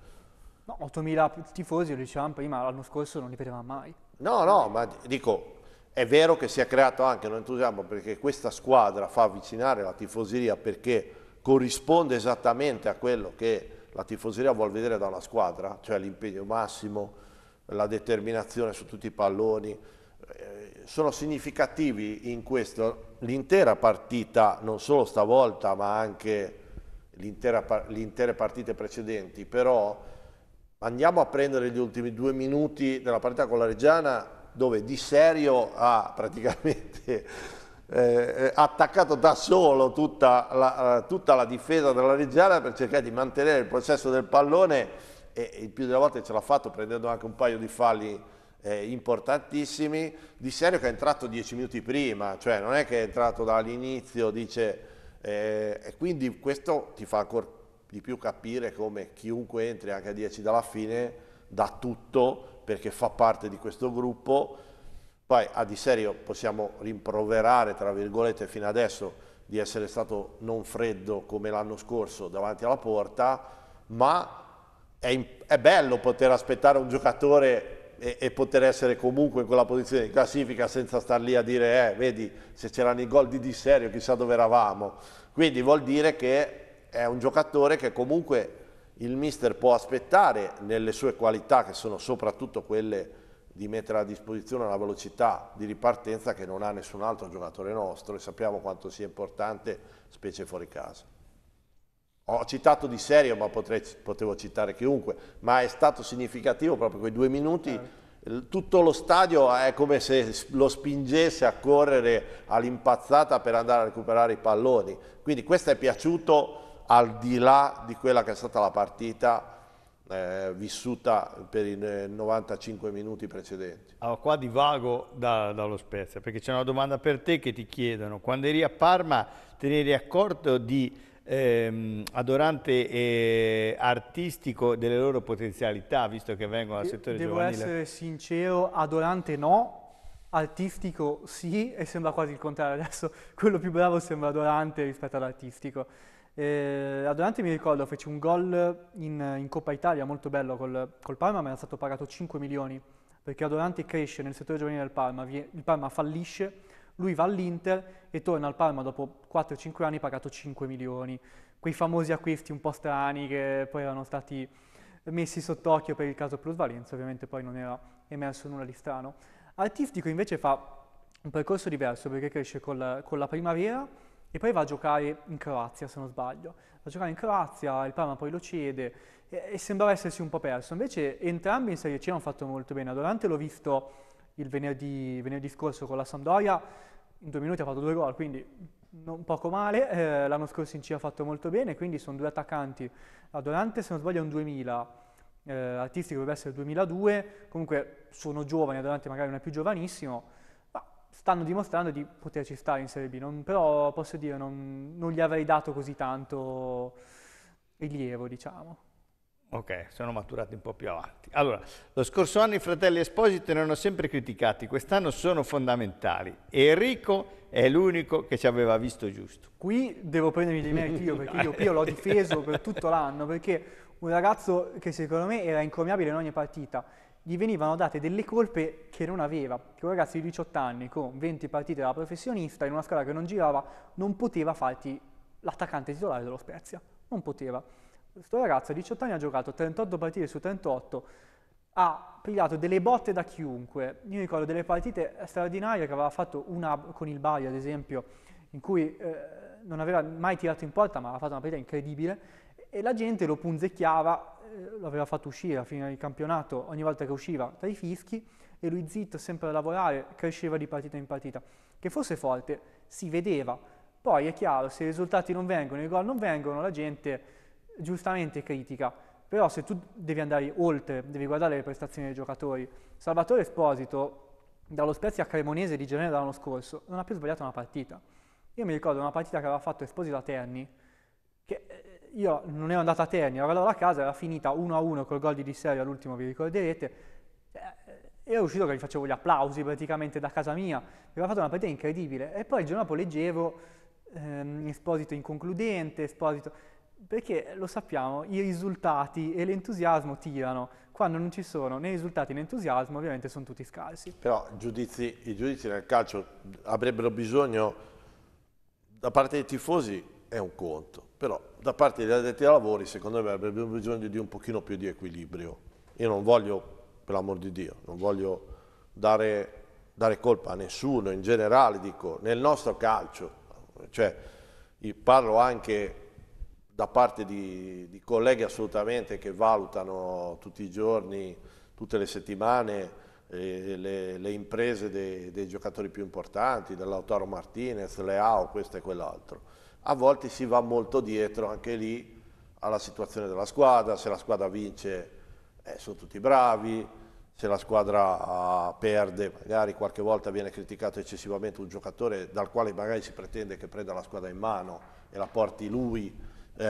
Speaker 2: No, 8.000 tifosi, lo dicevamo prima, l'anno scorso non li vedevamo mai.
Speaker 3: No, no, ma dico, è vero che si è creato anche un entusiasmo perché questa squadra fa avvicinare la tifoseria perché corrisponde esattamente a quello che la tifoseria vuol vedere da una squadra, cioè l'impegno massimo, la determinazione su tutti i palloni. Eh, sono significativi in questo l'intera partita, non solo stavolta, ma anche le intere partite precedenti, però Andiamo a prendere gli ultimi due minuti della partita con la Reggiana dove di serio ha praticamente [LAUGHS] eh, attaccato da solo tutta la, eh, tutta la, difesa della Reggiana per cercare di mantenere il processo del pallone e il più delle volte ce l'ha fatto prendendo anche un paio di falli eh, importantissimi. Di serio che è entrato dieci minuti prima, cioè non è che è entrato dall'inizio, dice... Eh, e quindi questo ti fa ancora di più capire come chiunque entri anche a 10 dalla fine dà tutto perché fa parte di questo gruppo. Poi a di serio possiamo rimproverare, tra virgolette, fino adesso di essere stato non freddo come l'anno scorso davanti alla porta, ma è, è bello poter aspettare un giocatore e, e, poter essere comunque in quella posizione di classifica senza star lì a dire eh, vedi se c'erano i gol di Di Serio chissà dove eravamo quindi vuol dire che è un giocatore che comunque il mister può aspettare nelle sue qualità che sono soprattutto quelle di mettere a disposizione una velocità di ripartenza che non ha nessun altro giocatore nostro e sappiamo quanto sia importante specie fuori casa. Ho citato di serio, ma potrei, potevo citare chiunque, ma è stato significativo proprio quei due minuti. Certo. tutto lo stadio è come se lo spingesse a correre all'impazzata per andare a recuperare i palloni. Quindi questo è piaciuto al di là di quella che è stata la partita eh, vissuta per i 95 eh, minuti precedenti.
Speaker 1: Allora ah, qua divago da, dallo Spezia perché c'è una domanda per te che ti chiedono. Quando eri a Parma te ne eri accorto di ehm, adorante e artistico delle loro potenzialità visto che vengono dal settore Devo giovanile? Devo
Speaker 2: essere sincero, adorante no, artistico sì e sembra quasi il contrario adesso quello più bravo sembra adorante rispetto all'artistico eh, la mi ricordo fece un gol in, in Coppa Italia molto bello col, col, Parma, ma era stato pagato 5 milioni perché la cresce nel settore giovanile del Parma, il Parma fallisce, lui va all'Inter e torna al Parma dopo 4-5 anni pagato 5 milioni. Quei famosi acquisti un po' strani che poi erano stati messi sott'occhio per il caso plusvalenza, ovviamente poi non era emerso nulla di strano. Artistico invece fa un percorso diverso perché cresce col, con la primavera e poi va a giocare in Croazia, se non sbaglio. Va a giocare in Croazia, il Parma poi lo cede e, e sembrava essersi un po' perso. Invece entrambi in Serie C hanno fatto molto bene. Adorante l'ho visto il venerdì, venerdì scorso con la Sampdoria, in due minuti ha fatto due gol, quindi non poco male. Eh, l'anno scorso in C ha fatto molto bene, quindi sono due attaccanti. Adorante, se non sbaglio, è un 2000 eh, artistico dovrebbe essere il 2002, comunque sono giovani, Adorante magari non è più giovanissimo, stanno dimostrando di poterci stare in Serie B, non, però posso dire non, non gli avrei dato così tanto rilievo, diciamo.
Speaker 1: Ok, sono maturati un po' più avanti. Allora, lo scorso anno i fratelli Esposito erano sempre criticati, quest'anno sono fondamentali. Enrico è l'unico che ci aveva visto giusto.
Speaker 2: Qui devo prendermi dei meriti io, perché io Pio l'ho [LAUGHS] difeso per tutto l'anno, perché un ragazzo che secondo me era incomiabile in ogni partita, gli venivano date delle colpe che non aveva. Che un ragazzo di 18 anni con 20 partite da professionista in una squadra che non girava non poteva farti l'attaccante titolare dello Spezia. Non poteva. Questo ragazzo a 18 anni ha giocato 38 partite su 38, ha pigliato delle botte da chiunque. Io ricordo delle partite straordinarie che aveva fatto una con il Bari, ad esempio, in cui eh, non aveva mai tirato in porta, ma aveva fatto una partita incredibile, e la gente lo punzecchiava eh, l'aveva fatto uscire a fine del campionato ogni volta che usciva tra i fischi e lui zitto, sempre a lavorare, cresceva di partita in partita. Che fosse forte, si vedeva. Poi è chiaro, se i risultati non vengono, i gol non vengono, la gente giustamente critica. Però se tu devi andare oltre, devi guardare le prestazioni dei giocatori. Salvatore Esposito, dallo Spezia Cremonese di gennaio dell'anno scorso, non ha più sbagliato una partita. Io mi ricordo una partita che aveva fatto Esposito a Terni, io non ero andato a Terni, ero andato a casa, era finita 1-1 col gol di Di all'ultimo, vi ricorderete, eh, ero uscito che gli facevo gli applausi praticamente da casa mia, mi aveva fatto una partita incredibile, e poi il giorno dopo leggevo ehm, Esposito inconcludente, Esposito... Perché lo sappiamo, i risultati e l'entusiasmo tirano, quando non ci sono né risultati né entusiasmo ovviamente sono tutti scarsi.
Speaker 3: Però giudizi, i giudizi nel calcio avrebbero bisogno da parte dei tifosi è un conto, però da parte degli addetti ai lavori secondo me abbiamo bisogno di un pochino più di equilibrio. Io non voglio, per l'amor di Dio, non voglio dare, dare colpa a nessuno, in generale dico, nel nostro calcio, cioè parlo anche da parte di, di, colleghi assolutamente che valutano tutti i giorni, tutte le settimane eh, le, le, imprese dei, dei, giocatori più importanti, dell'Autaro Martinez, Leao, questo e quell'altro a volte si va molto dietro anche lì alla situazione della squadra, se la squadra vince eh, sono tutti bravi, se la squadra ah, perde magari qualche volta viene criticato eccessivamente un giocatore dal quale magari si pretende che prenda la squadra in mano e la porti lui. Eh,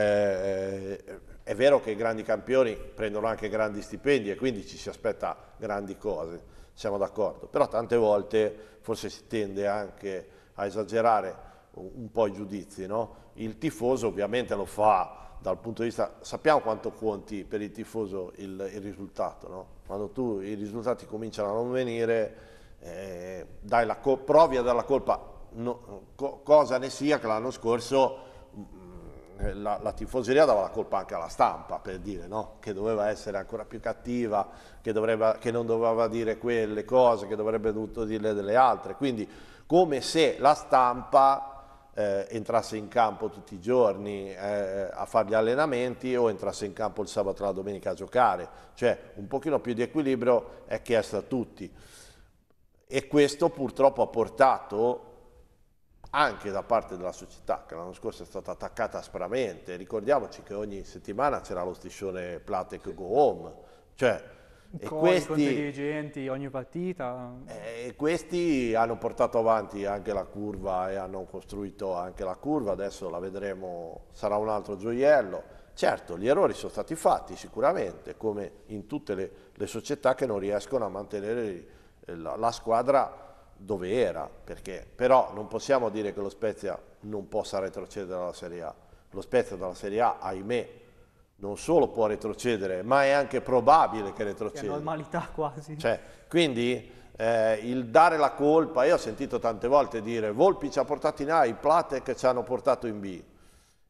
Speaker 3: eh, è vero che i grandi campioni prendono anche grandi stipendi e quindi ci si aspetta grandi cose, siamo d'accordo, però tante volte forse si tende anche a esagerare un po' i giudizi. No? Il tifoso ovviamente lo fa dal punto di vista, sappiamo quanto conti per il tifoso il, il risultato, no? quando tu i risultati cominciano a non venire, eh, dai la provi a dare la colpa, no, co cosa ne sia che l'anno scorso mh, mm, eh, la, la, tifoseria dava la colpa anche alla stampa, per dire, no? che doveva essere ancora più cattiva, che, dovrebbe, che non doveva dire quelle cose, che dovrebbe dovuto dire delle altre, quindi come se la stampa eh, entrasse in campo tutti i giorni eh, a fare gli allenamenti o entrasse in campo il sabato e la domenica a giocare. Cioè un pochino più di equilibrio è chiesto a tutti. E questo purtroppo ha portato anche da parte della società che l'anno scorso è stata attaccata aspramente. Ricordiamoci che ogni settimana c'era lo striscione Platec Go Home, cioè e Coi, questi, contro
Speaker 2: dirigenti, ogni partita. Eh,
Speaker 3: e questi hanno portato avanti anche la curva e hanno costruito anche la curva, adesso la vedremo, sarà un altro gioiello. Certo, gli errori sono stati fatti sicuramente, come in tutte le, le società che non riescono a mantenere eh, la, la squadra dove era, perché, però non possiamo dire che lo Spezia non possa retrocedere dalla Serie A. Lo Spezia dalla Serie A, ahimè, non solo può retrocedere, ma è anche probabile che retroceda. È
Speaker 2: normalità quasi. Cioè,
Speaker 3: quindi eh, il dare la colpa, io ho sentito tante volte dire Volpi ci ha portato in A, i Platek ci hanno portato in B.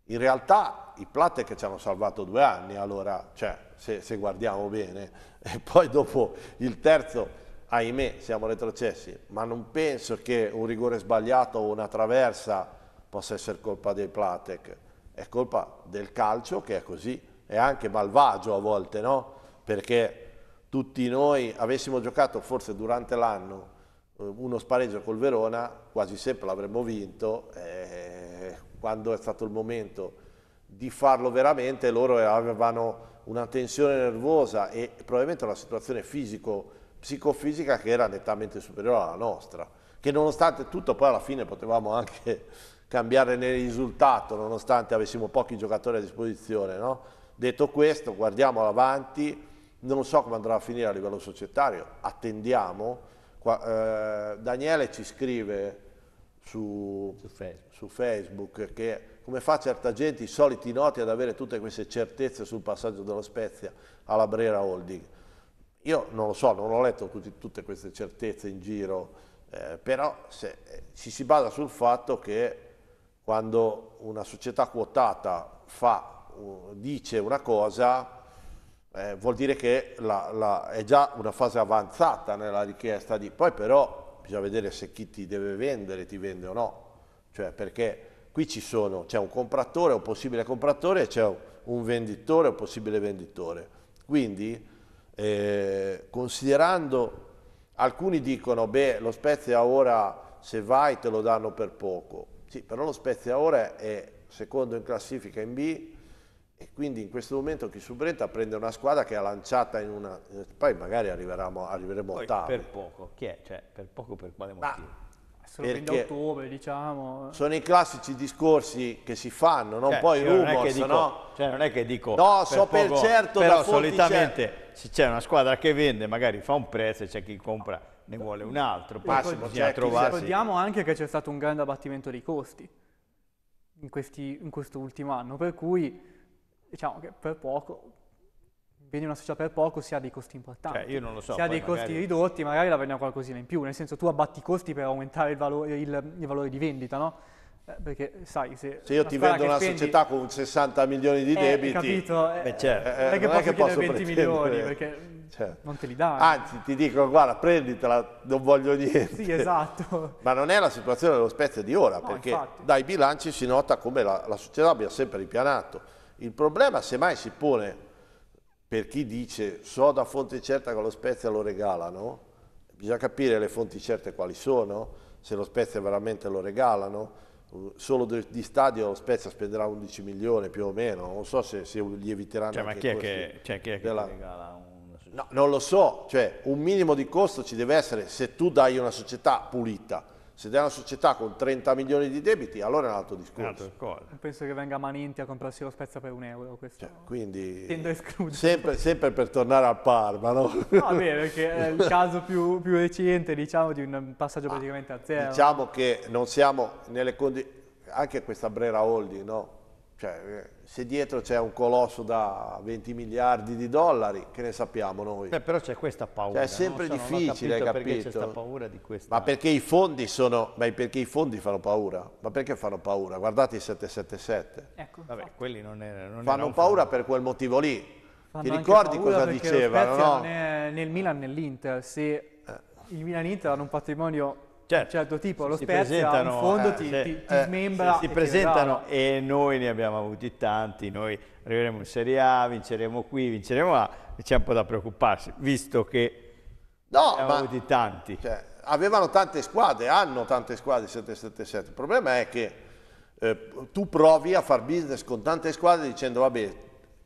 Speaker 3: In realtà i Platek ci hanno salvato due anni, allora, cioè, se, se guardiamo bene. [LAUGHS] E poi dopo il terzo, ahimè, siamo retrocessi. Ma non penso che un rigore sbagliato o una traversa possa essere colpa dei Platek. È colpa del calcio che è così è anche malvagio a volte, no? Perché tutti noi avessimo giocato forse durante l'anno eh, uno spareggio col Verona, quasi sempre l'avremmo vinto, eh, quando è stato il momento di farlo veramente loro avevano una tensione nervosa e probabilmente una situazione fisico psicofisica che era nettamente superiore alla nostra, che nonostante tutto poi alla fine potevamo anche [LAUGHS] cambiare nel risultato, nonostante avessimo pochi giocatori a disposizione, no? Detto questo, guardiamo avanti, non so come andrà a finire a livello societario, attendiamo. Qua, eh, Daniele ci scrive su, su, Facebook. su, Facebook. che come fa certa gente, i soliti noti, ad avere tutte queste certezze sul passaggio della Spezia alla Brera Holding. Io non lo so, non ho letto tutti, tutte queste certezze in giro, eh, però se, eh, ci si basa sul fatto che quando una società quotata fa dice una cosa eh, vuol dire che la, la, è già una fase avanzata nella richiesta di... Poi però bisogna vedere se chi ti deve vendere ti vende o no, cioè perché qui ci sono, c'è un compratore, un possibile compratore e c'è un, un, venditore, un possibile venditore. Quindi eh, considerando, alcuni dicono, beh lo Spezia ora se vai te lo danno per poco, sì però lo Spezia ora è secondo in classifica in B, e quindi in questo momento chi subentra prende una squadra che ha lanciata in una... Eh, poi magari arriveremo, arriveremo poi, ottavi. Per
Speaker 1: poco, chi è? Cioè, per poco per quale motivo? Ma,
Speaker 2: perché ottobre, diciamo.
Speaker 3: Sono i classici discorsi che si fanno, non cioè, poi rumors, dico, no?
Speaker 2: Cioè non è che dico... No, per so poco, per certo Però solitamente
Speaker 3: se c'è una
Speaker 1: squadra che vende, magari fa un prezzo e c'è chi compra, ne vuole un altro. Massimo, bisogna trovarsi... Ricordiamo
Speaker 2: anche che c'è stato un grande abbattimento dei costi in, questi, in questo ultimo anno, per cui diciamo che per poco, vendi una società per poco si ha dei costi importanti. Cioè, io non lo so. Se ha dei magari... costi ridotti, magari la vendiamo qualcosina in più, nel senso tu abbatti i costi per aumentare il valore, il, il valore di vendita, no? Eh, perché sai se, se io ti vendo una spendi, società con
Speaker 3: 60 milioni di eh, debiti eh, capito eh, beh, certo. eh, eh non è che non posso, è che posso 20 milioni perché certo. non te li danno anzi ti dico guarda prenditela non voglio niente sì [LAUGHS]
Speaker 2: esatto
Speaker 3: ma non è la situazione dello Spezia di ora no, perché infatti. dai bilanci si nota come la, la società abbia sempre ripianato il problema semmai si pone per chi dice so da fonte certa che lo Spezia lo regalano, bisogna capire le fonti certe quali sono, se lo Spezia veramente lo regalano, solo di, stadio lo Spezia spenderà 11 milioni più o meno, non so se, se gli eviteranno... Cioè, ma chi è che,
Speaker 1: cioè, chi è che della... regala un...
Speaker 3: No, non lo so, cioè un minimo di costo ci deve essere se tu dai una società pulita se è una società con 30 milioni di debiti, allora è un altro discorso. Non
Speaker 2: penso che venga Maninti a comprarsi lo spezza per un euro. Cioè, quindi, sempre,
Speaker 3: sempre, per tornare al Parma, no? no beh, perché è il
Speaker 2: caso più, più, recente, diciamo, di un passaggio ah, praticamente a zero.
Speaker 3: Diciamo che non siamo nelle condizioni... Anche questa Brera Holding, no? Cioè, eh, se dietro c'è un colosso da 20 miliardi di dollari, che ne sappiamo noi? Beh,
Speaker 1: però c'è questa paura. Cioè, è sempre cioè, no? Sono, difficile, capito? capito? Perché c'è paura di questa... Ma perché
Speaker 3: i fondi sono... Ma perché i fondi fanno paura? Ma perché fanno paura? Guardate i 777. Ecco. Vabbè, quelli non, è, Fanno paura fondo. per quel motivo lì. Fanno Ti ricordi cosa diceva? No?
Speaker 2: Nel Milan nell'Inter, se eh. il Milan e l'Inter hanno un patrimonio certo, certo tipo, lo Spezia in fondo eh, ti, eh, ti, ti eh, smembra. Si, si presentano
Speaker 1: e noi ne abbiamo avuti tanti, noi arriveremo in Serie A, vinceremo qui, vinceremo là, e c'è un po' da preoccuparsi,
Speaker 3: visto che no, abbiamo ma, avuti tanti. Cioè, avevano tante squadre, hanno tante squadre 777, il problema è che eh, tu provi a far business con tante squadre dicendo vabbè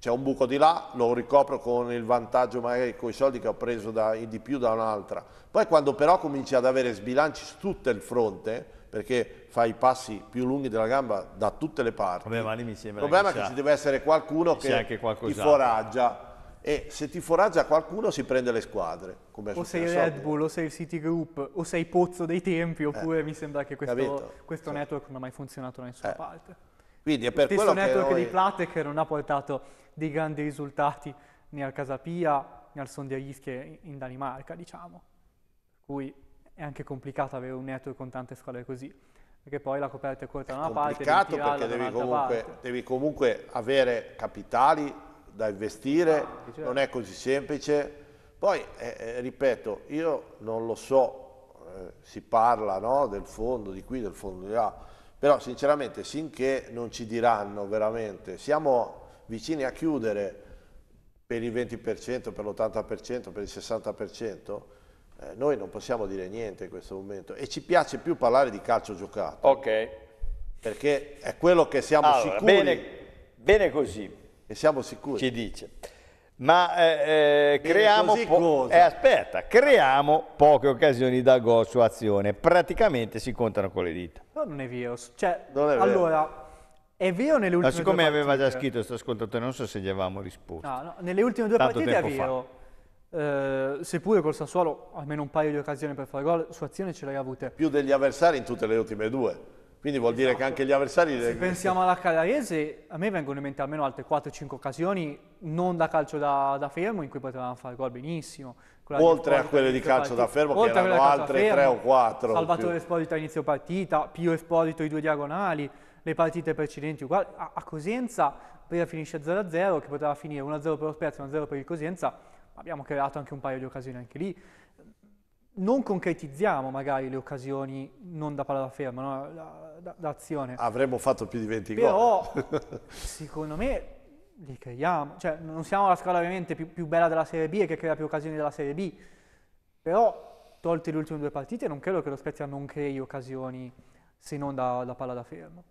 Speaker 3: c'è un buco di là, lo ricopro con il vantaggio magari con i soldi che ho preso da, di più da un'altra. Poi quando però cominci ad avere sbilanci su tutto il fronte, perché fai i passi più lunghi della gamba da tutte le parti,
Speaker 1: Vabbè, il problema che è che ci
Speaker 3: deve essere qualcuno che ti foraggia e se ti foraggia qualcuno si prende le squadre o sei Red
Speaker 2: Bull, o sei il City Group o sei Pozzo dei Tempi eh, oppure eh, mi sembra che questo, questo cioè. network non ha mai funzionato da nessuna eh. parte quindi è per il quello network che noi... di Platek non ha portato dei grandi risultati né al Casapia né al Sondiarische in Danimarca, diciamo. Per cui è anche complicato avere un network con tante scuole così, perché poi la coperta è corta da una parte È complicato perché devi comunque,
Speaker 3: devi comunque avere capitali da investire, ah, certo. non è così semplice. Poi, eh, eh, ripeto, io non lo so, eh, si parla no, del fondo di qui, del fondo di là, però sinceramente sinché non ci diranno veramente, siamo vicini a chiudere per il 20%, per l'80%, per il 60%, eh, noi non possiamo dire niente in questo momento e ci piace più parlare di calcio giocato. Ok. Perché è quello che siamo allora, sicuri. Bene, bene così. E siamo sicuri. Ci dice ma eh, eh, creiamo,
Speaker 1: po- eh, aspetta, creiamo, poche occasioni da gol su azione, praticamente si contano con le dita.
Speaker 2: No, non è vero, cioè, non è vero. allora, è vero nelle ultime due ma siccome aveva già scritto
Speaker 1: questo ascoltatore, non so se gli avevamo risposto. No, no nelle ultime due Tanto partite è vero,
Speaker 2: eh, seppure col Sassuolo almeno un paio di occasioni per fare gol, su azione ce l'hai ha avute.
Speaker 3: Più degli avversari in tutte le ultime due. Quindi vuol dire che esatto. anche gli avversari... Se le... pensiamo
Speaker 2: alla Cagliarese, a me vengono in mente almeno altre 4-5 occasioni, non da calcio da, da fermo, in cui potevamo fare gol benissimo. oltre a quelle di calcio partita. da fermo, oltre che erano altre 3 o 4. Salvatore Esposito a inizio partita, Pio Esposito i due diagonali, le partite precedenti uguali. A, a Cosenza, prima finisce 0-0, che poteva finire 1-0 per lo Spezia, 1-0 per il Cosenza, abbiamo creato anche un paio di occasioni anche lì non concretizziamo magari le occasioni non da palla da ferma, no? da, da, da, azione. Avremmo
Speaker 3: fatto più di 20 Però, gol. Però, [LAUGHS]
Speaker 2: secondo me, li creiamo. Cioè, non siamo la squadra ovviamente più, più, bella della Serie B e che crea più occasioni della Serie B. Però, tolte le ultime due partite, non credo che lo Spezia non crei occasioni se non da, da palla da fermo.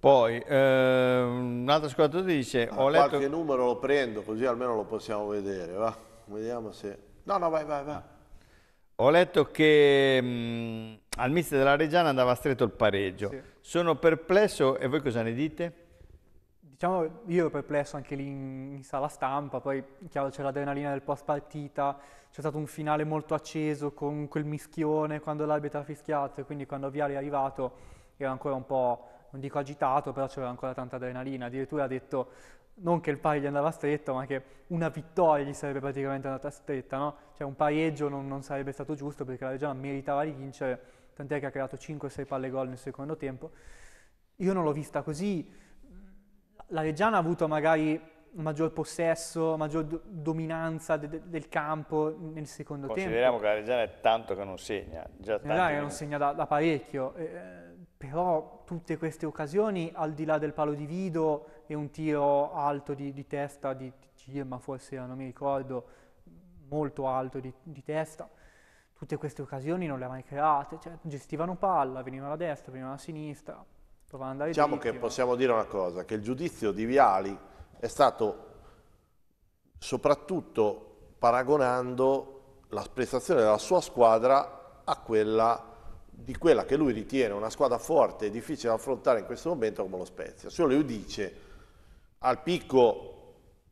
Speaker 1: Poi eh,
Speaker 3: un altro ascoltatore dice: ah, Ho letto. Qualche numero lo prendo, così almeno lo possiamo vedere. Va? Vediamo se. No, no, vai, vai, vai.
Speaker 1: Ho letto che mh, mm, al mister della Reggiana andava stretto il pareggio. Sì. Sono perplesso e voi cosa ne dite?
Speaker 2: Diciamo, io ero perplesso anche lì in, in sala stampa, poi chiaro c'è l'adrenalina del post partita, c'è stato un finale molto acceso con quel mischione quando l'arbitro ha fischiato e quindi quando Viali è arrivato era ancora un po' non dico agitato, però c'era ancora tanta adrenalina. Addirittura ha detto non che il pari gli andava stretto, ma che una vittoria gli sarebbe praticamente andata stretta, no? Cioè un pareggio non, non, sarebbe stato giusto perché la Reggiana meritava di vincere, tant'è che ha creato 5-6 palle gol nel secondo tempo. Io non l'ho vista così. La Reggiana ha avuto magari maggior possesso, maggior do- dominanza de- del campo nel secondo Consideriamo tempo. Consideriamo che
Speaker 1: la Reggiana è tanto che non segna. Già che non segna
Speaker 2: da, da parecchio, eh, però tutte queste occasioni, al di là del palo di Vido, e un tiro alto di, di testa di Girma, forse non mi ricordo, molto alto di, di, testa. Tutte queste occasioni non le ha mai create, cioè, gestivano palla, venivano alla destra, venivano alla sinistra, provavano ad andare Diciamo dritti,
Speaker 3: che ma... possiamo dire una cosa, che il giudizio di Viali è stato soprattutto paragonando la prestazione della sua squadra a quella di quella che lui ritiene una squadra forte e difficile da affrontare in questo momento come lo Spezia. Solo lui dice al picco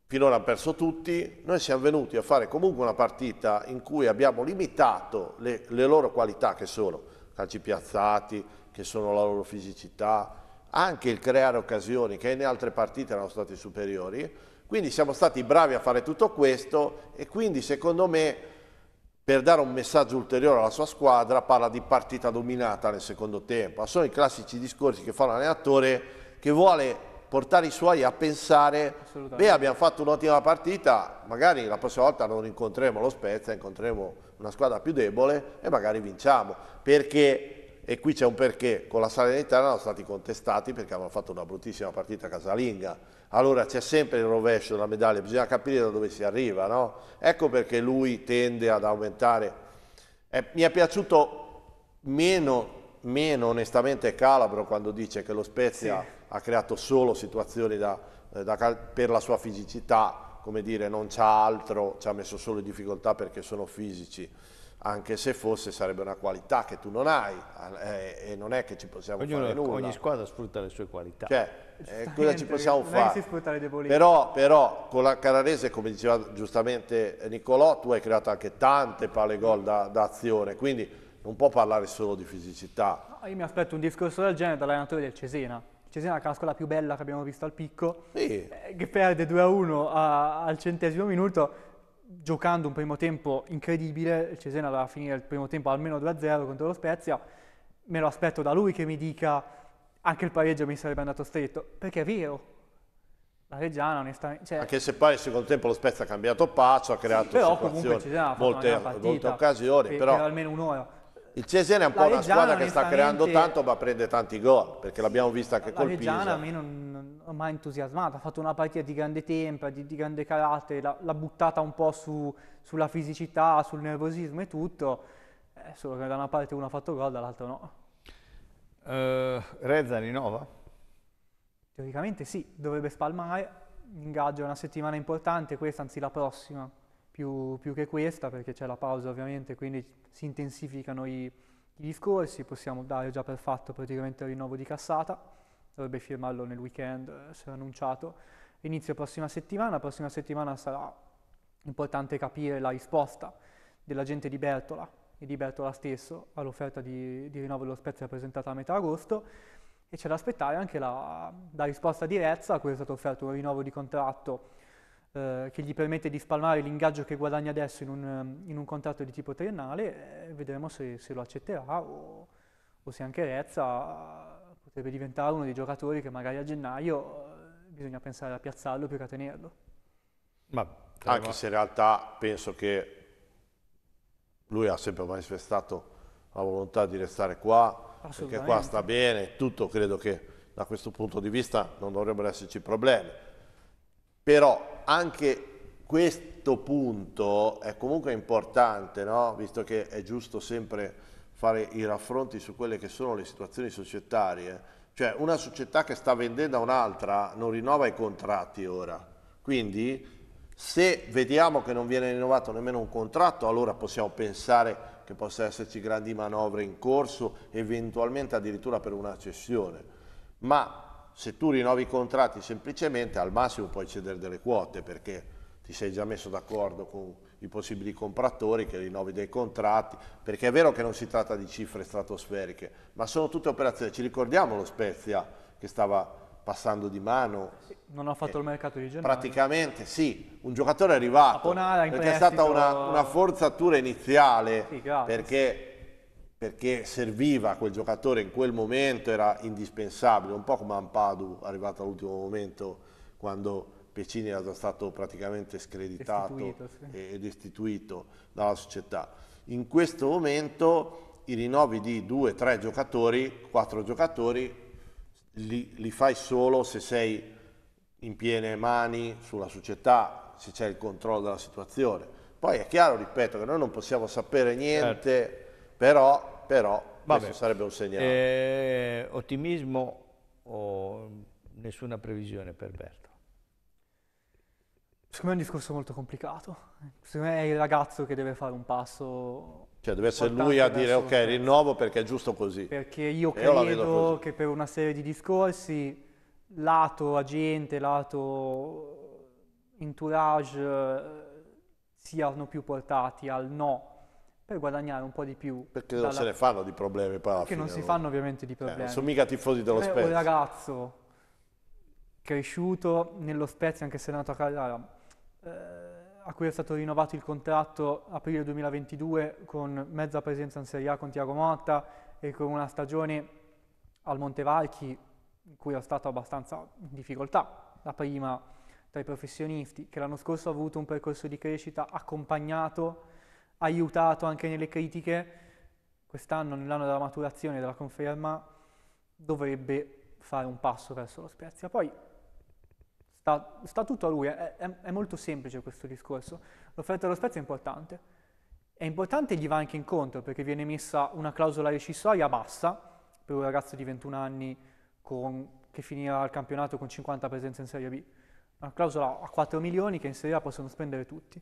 Speaker 3: finora hanno perso tutti, noi siamo venuti a fare comunque una partita in cui abbiamo limitato le, le loro qualità che sono calci piazzati, che sono la loro fisicità, anche il creare occasioni che in altre partite erano stati superiori, quindi siamo stati bravi a fare tutto questo e quindi secondo me per dare un messaggio ulteriore alla sua squadra parla di partita dominata nel secondo tempo. Sono i classici discorsi che fa l'allenatore che vuole portare i suoi a pensare, beh abbiamo fatto un'ottima partita, magari la prossima volta non incontreremo lo Spezia, incontreremo una squadra più debole e magari vinciamo, perché, e qui c'è un perché, con la Salernitana erano stati contestati perché avevano fatto una bruttissima partita casalinga, allora c'è sempre il rovescio della medaglia, bisogna capire da dove si arriva, no? ecco perché lui tende ad aumentare, eh, mi è piaciuto meno, meno onestamente Calabro quando dice che lo Spezia... Sì ha creato solo situazioni da, eh, da, per la sua fisicità, come dire, non c'ha altro, ci ha messo solo in difficoltà perché sono fisici anche se fosse sarebbe una qualità che tu non hai eh, e non è che ci possiamo Ognuno, fare nulla. Ogni squadra sfrutta le sue qualità. Cioè, eh, cosa ci possiamo fare? Però, però, con la Canarese, come diceva giustamente Nicolò, tu hai creato anche tante palle gol da, da, azione, quindi non può parlare solo di fisicità.
Speaker 2: No, io mi aspetto un discorso del genere dall'allenatore del Cesena, Cesena casca la più bella che abbiamo visto al picco, sì. Eh, che perde 2-1 a al centesimo minuto, giocando un primo tempo incredibile, il Cesena doveva finire il primo tempo almeno 2-0 a contro lo Spezia, me lo aspetto da lui che mi dica anche il pareggio mi sarebbe andato stretto, perché è vero. La Reggiana, onestamente. Cioè...
Speaker 3: Anche se poi nel secondo tempo lo Spezia ha cambiato paccio, ha creato sì, però comunque Cesena ha fatto molte, molte occasioni. Per, però per
Speaker 2: almeno un'ora
Speaker 3: il Cesena è un po' una squadra che sta creando tanto ma prende tanti gol, perché l'abbiamo vista anche la col Pisa. La Reggiana a me
Speaker 2: non, non ho mai entusiasmata, ha fatto una partita di grande tempo, di, di grande carattere, l'ha buttata un po' su, sulla fisicità, sul nervosismo e tutto, eh, solo che da una parte uno ha fatto gol, dall'altra no.
Speaker 1: Uh, Rezza rinnova?
Speaker 2: Teoricamente sì, dovrebbe spalmare, ingaggio è una settimana importante questa, anzi la prossima, più, più che questa perché c'è la pausa ovviamente, quindi si intensificano i, i discorsi, possiamo dare già per fatto praticamente il rinnovo di cassata, dovrebbe firmarlo nel weekend, eh, se annunciato, inizio prossima settimana, la prossima settimana sarà importante capire la risposta della gente di Bertola e di Bertola stesso all'offerta di, di rinnovo dello Spezia presentata a metà agosto e c'è da aspettare anche la, la risposta di Rezza a cui è stato offerto un rinnovo di contratto eh, che gli permette di spalmare l'ingaggio che guadagna adesso in un, ehm, in un contratto di tipo triennale, eh, vedremo se, se, lo accetterà o, o se anche Rezza potrebbe diventare uno dei giocatori che magari a gennaio eh, bisogna pensare a piazzarlo più che a tenerlo. Ma, anche
Speaker 3: se in realtà penso che lui ha sempre manifestato la volontà di restare qua, perché qua sta bene, tutto credo che da questo punto di vista non dovrebbero esserci problemi. Però anche questo punto è comunque importante, no? visto che è giusto sempre fare i raffronti su quelle che sono le situazioni societarie. Cioè una società che sta vendendo a un'altra non rinnova i contratti ora. Quindi se vediamo che non viene rinnovato nemmeno un contratto, allora possiamo pensare che possa esserci grandi manovre in corso, eventualmente addirittura per una cessione. Ma se tu rinnovi i contratti semplicemente al massimo puoi cedere delle quote perché ti sei già messo d'accordo con i possibili compratori che rinnovi dei contratti, perché è vero che non si tratta di cifre stratosferiche, ma sono tutte operazioni, ci ricordiamo lo Spezia che stava passando di mano.
Speaker 2: Sì, non ha fatto eh, il mercato di gennaio.
Speaker 3: Praticamente sì, un giocatore è arrivato, perché prestito... è stata una, una forzatura iniziale, sì, perché perché serviva quel giocatore in quel momento, era indispensabile, un po' come Ampadu arrivato all'ultimo momento quando Pecini era già stato praticamente screditato destituito, sì. e destituito dalla società. In questo momento i rinnovi di due, tre giocatori, quattro giocatori, li, li fai solo se sei in piene mani sulla società, se c'è il controllo della situazione. Poi è chiaro, ripeto, che noi non possiamo sapere niente, certo. però però Vabbè. questo sarebbe un segnale.
Speaker 1: Eh, ottimismo o nessuna previsione
Speaker 3: per Berto?
Speaker 2: Secondo me è un discorso molto complicato. Secondo me è il ragazzo che deve fare un passo. Cioè, deve essere lui a dire ok,
Speaker 3: rinnovo perché è giusto così.
Speaker 2: Perché io e credo io che per una serie di discorsi, lato agente, lato entourage, eh, siano più portati al no per guadagnare un po' di più. Perché dalla... non se ne
Speaker 3: fanno di problemi poi Perché fine, non si allora. fanno ovviamente di eh, problemi. Eh, sono mica tifosi dello Beh, Spezia. Un
Speaker 2: ragazzo cresciuto nello Spezia, anche se è nato a Carrara, eh, a cui è stato rinnovato il contratto aprile 2022 con mezza presenza in Serie A con Tiago Motta e con una stagione al Montevarchi in cui era stato abbastanza in difficoltà, la prima tra i professionisti, che l'anno scorso ha avuto un percorso di crescita accompagnato aiutato anche nelle critiche, quest'anno, nell'anno della maturazione e della conferma, dovrebbe fare un passo verso lo Spezia. Poi sta, sta tutto a lui, è, è, è, molto semplice questo discorso. L'offerta dello Spezia è importante. È importante e gli va anche incontro perché viene messa una clausola rescissoria bassa per un ragazzo di 21 anni con, che finirà il campionato con 50 presenze in Serie B. Una clausola a 4 milioni che in Serie A possono spendere tutti.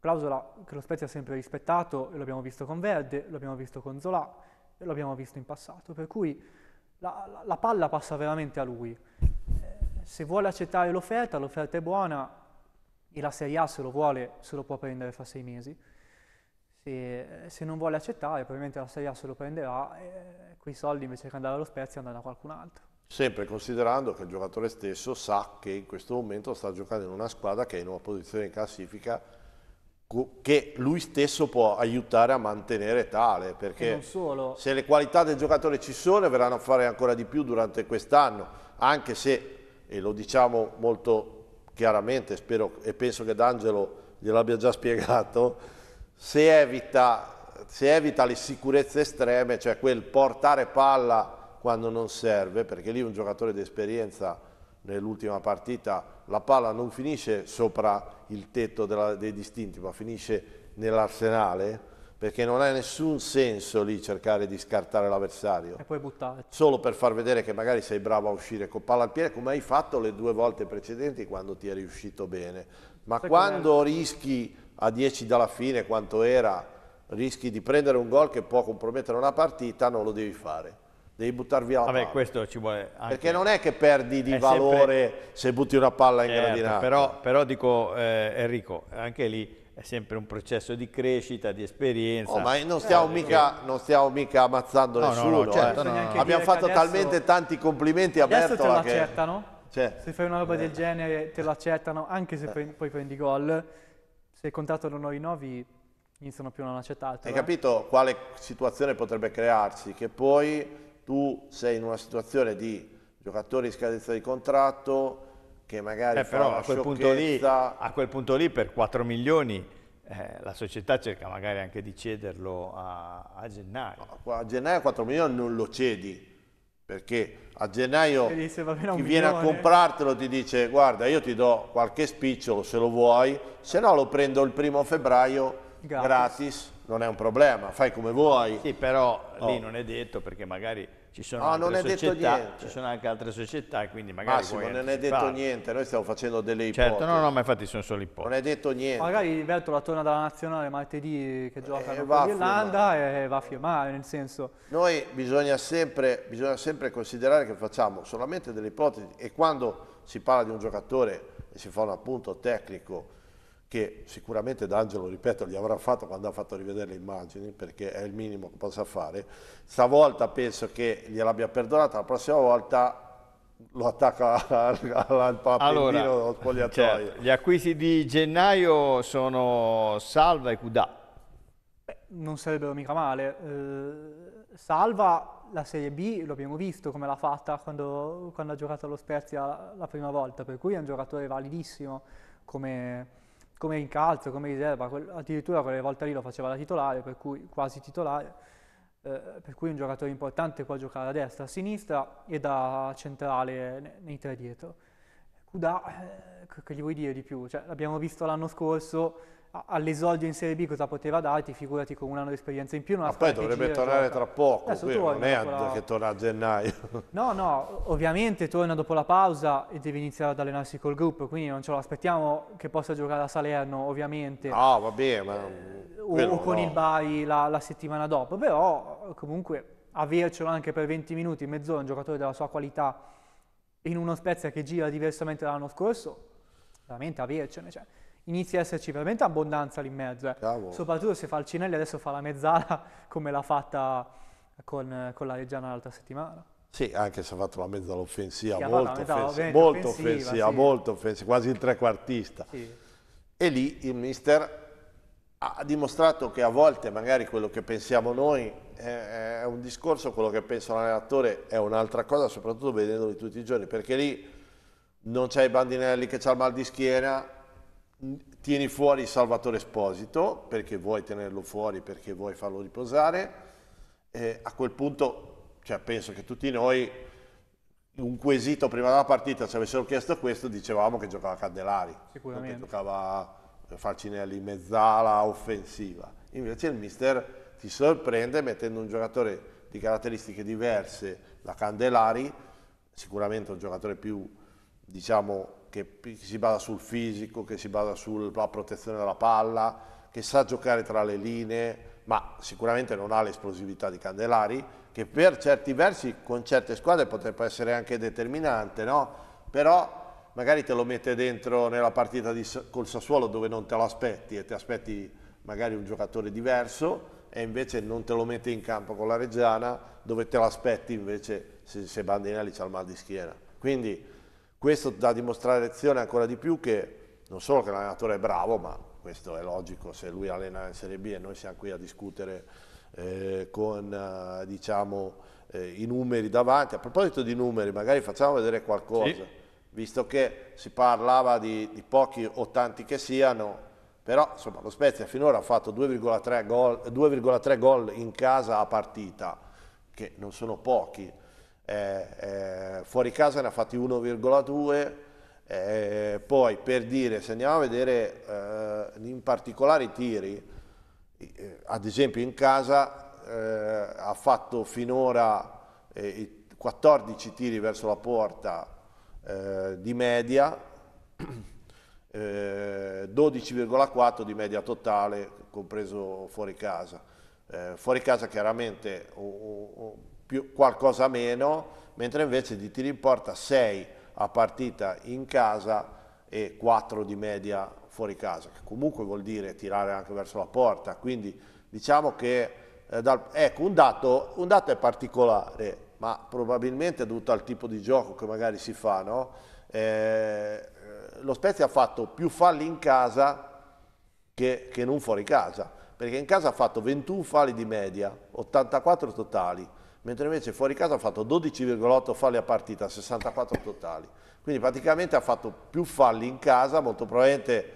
Speaker 2: Clausola che lo Spezia ha sempre rispettato, e l'abbiamo visto con Verde, l'abbiamo visto con Zola, e l'abbiamo visto in passato, per cui la, la, la palla passa veramente a lui. Eh, se vuole accettare l'offerta, l'offerta è buona, e la Serie A se lo vuole se lo può prendere fra sei mesi. Se, se non vuole accettare, probabilmente la Serie A se lo prenderà e eh, quei soldi invece che andare allo Spezia andranno a qualcun altro.
Speaker 3: Sempre considerando che il giocatore stesso sa che in questo momento sta giocando in una squadra che è in una posizione in classifica che lui stesso può aiutare a mantenere tale perché se le qualità del giocatore ci sono verranno a fare ancora di più durante quest'anno anche se e lo diciamo molto chiaramente spero e penso che D'Angelo gliel'abbia già spiegato se evita, se evita le sicurezze estreme cioè quel portare palla quando non serve perché lì un giocatore di esperienza nell'ultima partita la palla non finisce sopra il tetto della, dei distinti ma finisce nell'arsenale perché non ha nessun senso lì cercare di scartare l'avversario e poi buttare solo per far vedere che magari sei bravo a uscire con palla al piede come hai fatto le due volte precedenti quando ti è riuscito bene ma Sai quando rischi a 10 dalla fine quanto era rischi di prendere un gol che può compromettere una partita non lo devi fare devi buttare via la Vabbè, palla. questo ci vuole anche... Perché non è che perdi di è valore sempre... se butti una palla in certo, gradinata.
Speaker 1: Però, però dico, eh, Enrico, anche lì è sempre un processo di crescita, di esperienza. Oh, ma non stiamo, eh, mica,
Speaker 3: eh. non stiamo mica ammazzando no, nessuno. No, no, certo, eh. Abbiamo fatto adesso... talmente tanti complimenti a adesso Bertola Adesso te lo
Speaker 2: Che... Cioè. Se fai una roba eh. del genere te l'accettano, anche se eh. poi prendi gol. Se contrattano noi novi iniziano più a non accettartelo. Hai eh.
Speaker 3: capito quale situazione potrebbe crearsi? Che poi tu sei in una situazione di giocatore in scadenza di contratto che magari eh, però a quel, lì,
Speaker 1: a quel punto lì per 4 milioni eh, la società cerca magari anche di cederlo a, a gennaio.
Speaker 3: No, a gennaio 4 milioni non lo cedi, perché a gennaio dice,
Speaker 2: chi milione. viene a
Speaker 3: comprartelo ti dice guarda io ti do qualche spicciolo se lo vuoi, se no lo prendo il primo febbraio gratis, gratis non è un problema, fai come vuoi. Sì, però oh. lì
Speaker 1: non è detto perché magari ci sono, no, ah, altre società, ci sono anche altre società, quindi magari Massimo, non anticipare. è detto
Speaker 3: niente, noi stiamo facendo delle ipotesi. Certo, no, no, ma infatti sono solo ipotesi. Non è detto niente.
Speaker 2: Magari la torna dalla nazionale martedì che gioca eh, con l'Irlanda e va a firmare, nel senso... Noi
Speaker 3: bisogna sempre, bisogna sempre considerare che facciamo solamente delle ipotesi e quando si parla di un giocatore e si fa un appunto tecnico che sicuramente D'Angelo, ripeto, gli avrà fatto quando ha fatto rivedere le immagini, perché è il minimo che possa fare. Stavolta penso che gliel'abbia perdonata, la prossima volta lo attacca [LAUGHS] al, al
Speaker 1: allora, dello spogliatoio. Certo. Gli acquisti di gennaio sono Salva e Cudà.
Speaker 2: non sarebbero mica male. Eh, Salva la Serie B l'abbiamo visto come l'ha fatta quando, quando ha giocato allo Spezia la prima volta, per cui è un giocatore validissimo come come in calcio, come riserva, quel, addirittura quelle volte lì lo faceva da titolare, per cui quasi titolare, eh, per cui un giocatore importante può giocare a destra, a sinistra e da centrale nei, nei tre dietro. Kudà, eh, che gli vuoi dire di più? Cioè, l'abbiamo visto l'anno scorso, all'esordio in Serie B cosa poteva darti, figurati con un anno di esperienza in più. Ma ah, poi dovrebbe tornare cioè, tra poco, non è la... che
Speaker 3: torna a gennaio.
Speaker 2: [LAUGHS] No, no, ovviamente torna dopo la pausa e deve iniziare ad allenarsi col gruppo, quindi non ce lo aspettiamo che possa giocare a Salerno, ovviamente. Ah, va
Speaker 3: bene, ma... Eh, o con no. il
Speaker 2: Bari la, la settimana dopo, però eh, comunque avercelo anche per 20 minuti, mezz'ora, un giocatore della sua qualità in uno Spezia che gira diversamente dall'anno scorso, veramente avercene, cioè inizia a esserci veramente abbondanza lì in mezzo. Eh. Soprattutto se Falcinelli adesso fa la mezzala [LAUGHS] come l'ha fatta con, con la Reggiana l'altra settimana.
Speaker 3: Sì, anche se ha fatto la mezzala offensiva, sì, molto, mezzala, offensiva, molto offensiva, offensiva sì. molto offensiva, quasi il trequartista. Sì. E lì il mister ha dimostrato che a volte magari quello che pensiamo noi è, un discorso, quello che pensa l'allenatore è un'altra cosa, soprattutto vedendoli tutti i giorni, perché lì non c'è i Bandinelli che c'ha il mal di schiena, tieni fuori Salvatore Esposito perché vuoi tenerlo fuori, perché vuoi farlo riposare. Eh, a quel punto, cioè, penso che tutti noi, un quesito prima della partita, ci avessero chiesto questo, dicevamo che giocava Candelari, che giocava Falcinelli mezzala offensiva. Invece il mister ti sorprende mettendo un giocatore di caratteristiche diverse da Candelari, sicuramente un giocatore più diciamo che si basa sul fisico, che si basa sulla protezione della palla, che sa giocare tra le linee, ma sicuramente non ha l'esplosività di Candelari, che per certi versi con certe squadre potrebbe essere anche determinante, no? però magari te lo mette dentro nella partita di, col Sassuolo dove non te lo aspetti e ti aspetti magari un giocatore diverso e invece non te lo mette in campo con la Reggiana dove te l'aspetti invece se, se Bandinelli c'ha il mal di schiena. Quindi questo da dimostrazione ancora di più che non solo che l'allenatore è bravo, ma questo è logico, se lui allena in Serie B e noi siamo qui a discutere eh, con eh, diciamo, eh, i numeri davanti. A proposito di numeri, magari facciamo vedere qualcosa, sì. visto che si parlava di, di pochi o tanti che siano, però insomma, lo Spezia finora ha fatto 2,3 gol, gol in casa a partita, che non sono pochi eh, eh, fuori casa ne ha fatti 1,2, eh, poi per dire, se andiamo a vedere eh, in particolare i tiri, eh, ad esempio in casa eh, ha fatto finora 14 tiri verso la porta di media, 12,4 di media totale, compreso fuori casa. fuori casa chiaramente... O, o, più, qualcosa meno, mentre invece di tiri in porta 6 a partita in casa e 4 di media fuori casa, che comunque vuol dire tirare anche verso la porta, quindi diciamo che eh, dal, ecco, un dato, un dato è particolare, ma probabilmente è dovuto al tipo di gioco che magari si fa, no? eh, lo Spezia ha fatto più falli in casa che, che non fuori casa, perché in casa ha fatto 21 falli di media, 84 totali, mentre invece fuori casa ha fatto 12,8 falli a partita, 64 totali. Quindi praticamente ha fatto più falli in casa, molto probabilmente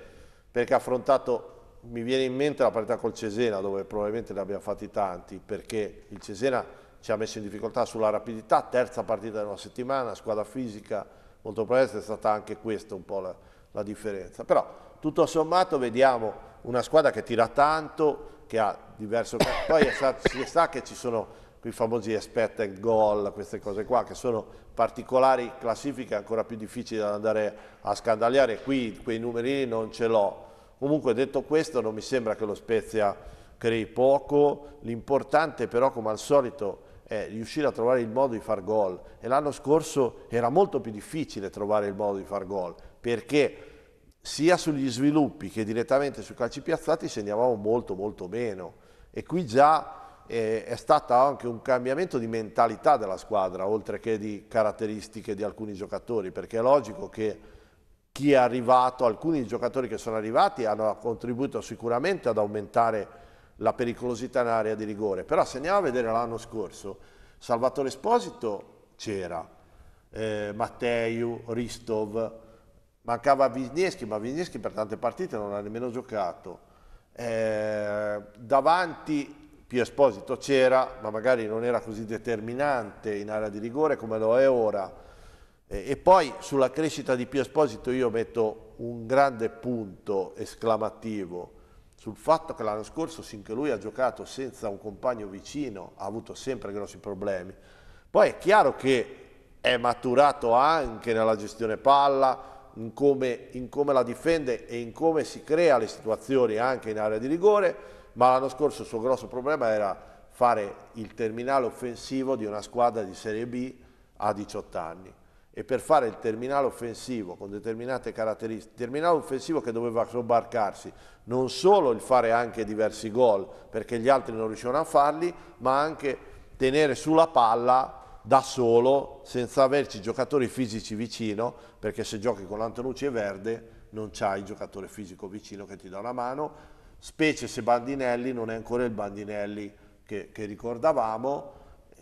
Speaker 3: perché ha affrontato, mi viene in mente la partita col Cesena, dove probabilmente ne abbiamo fatti tanti, perché il Cesena ci ha messo in difficoltà sulla rapidità, terza partita in una settimana, squadra fisica, molto probabilmente è stata anche questa un po' la, la differenza. Però tutto sommato vediamo una squadra che tira tanto, che ha diverso... [COUGHS] Poi sa, si sa che ci sono quei famosi expected goal, queste cose qua, che sono particolari classifiche ancora più difficili da andare a scandagliare, qui quei numeri non ce l'ho. Comunque detto questo non mi sembra che lo Spezia crei poco, l'importante però come al solito è riuscire a trovare il modo di far gol e l'anno scorso era molto più difficile trovare il modo di far gol perché sia sugli sviluppi che direttamente sui calci piazzati segnavamo molto molto meno e qui già eh, è stato anche un cambiamento di mentalità della squadra, oltre che di caratteristiche di alcuni giocatori, perché è logico che chi è arrivato, alcuni giocatori che sono arrivati hanno contribuito sicuramente ad aumentare la pericolosità in area di rigore, però se andiamo a vedere l'anno scorso, Salvatore Esposito c'era, eh, Matteiu, Ristov, mancava Wisniewski, ma Wisniewski per tante partite non ha nemmeno giocato. Eh, davanti Pio Esposito c'era, ma magari non era così determinante in area di rigore come lo è ora. E, e poi sulla crescita di Pio Esposito io metto un grande punto esclamativo sul fatto che l'anno scorso, sinché lui ha giocato senza un compagno vicino, ha avuto sempre grossi problemi. Poi è chiaro che è maturato anche nella gestione palla, in come, in come la difende e in come si crea le situazioni anche in area di rigore, ma l'anno scorso il suo grosso problema era fare il terminale offensivo di una squadra di Serie B a 18 anni e per fare il terminale offensivo con determinate caratteristiche, terminale offensivo che doveva sobbarcarsi non solo il fare anche diversi gol perché gli altri non riuscivano a farli, ma anche tenere sulla palla da solo senza averci giocatori fisici vicino perché se giochi con Antonucci e Verde non c'hai il giocatore fisico vicino che ti dà una mano specie se Bandinelli non è ancora il Bandinelli che, che ricordavamo,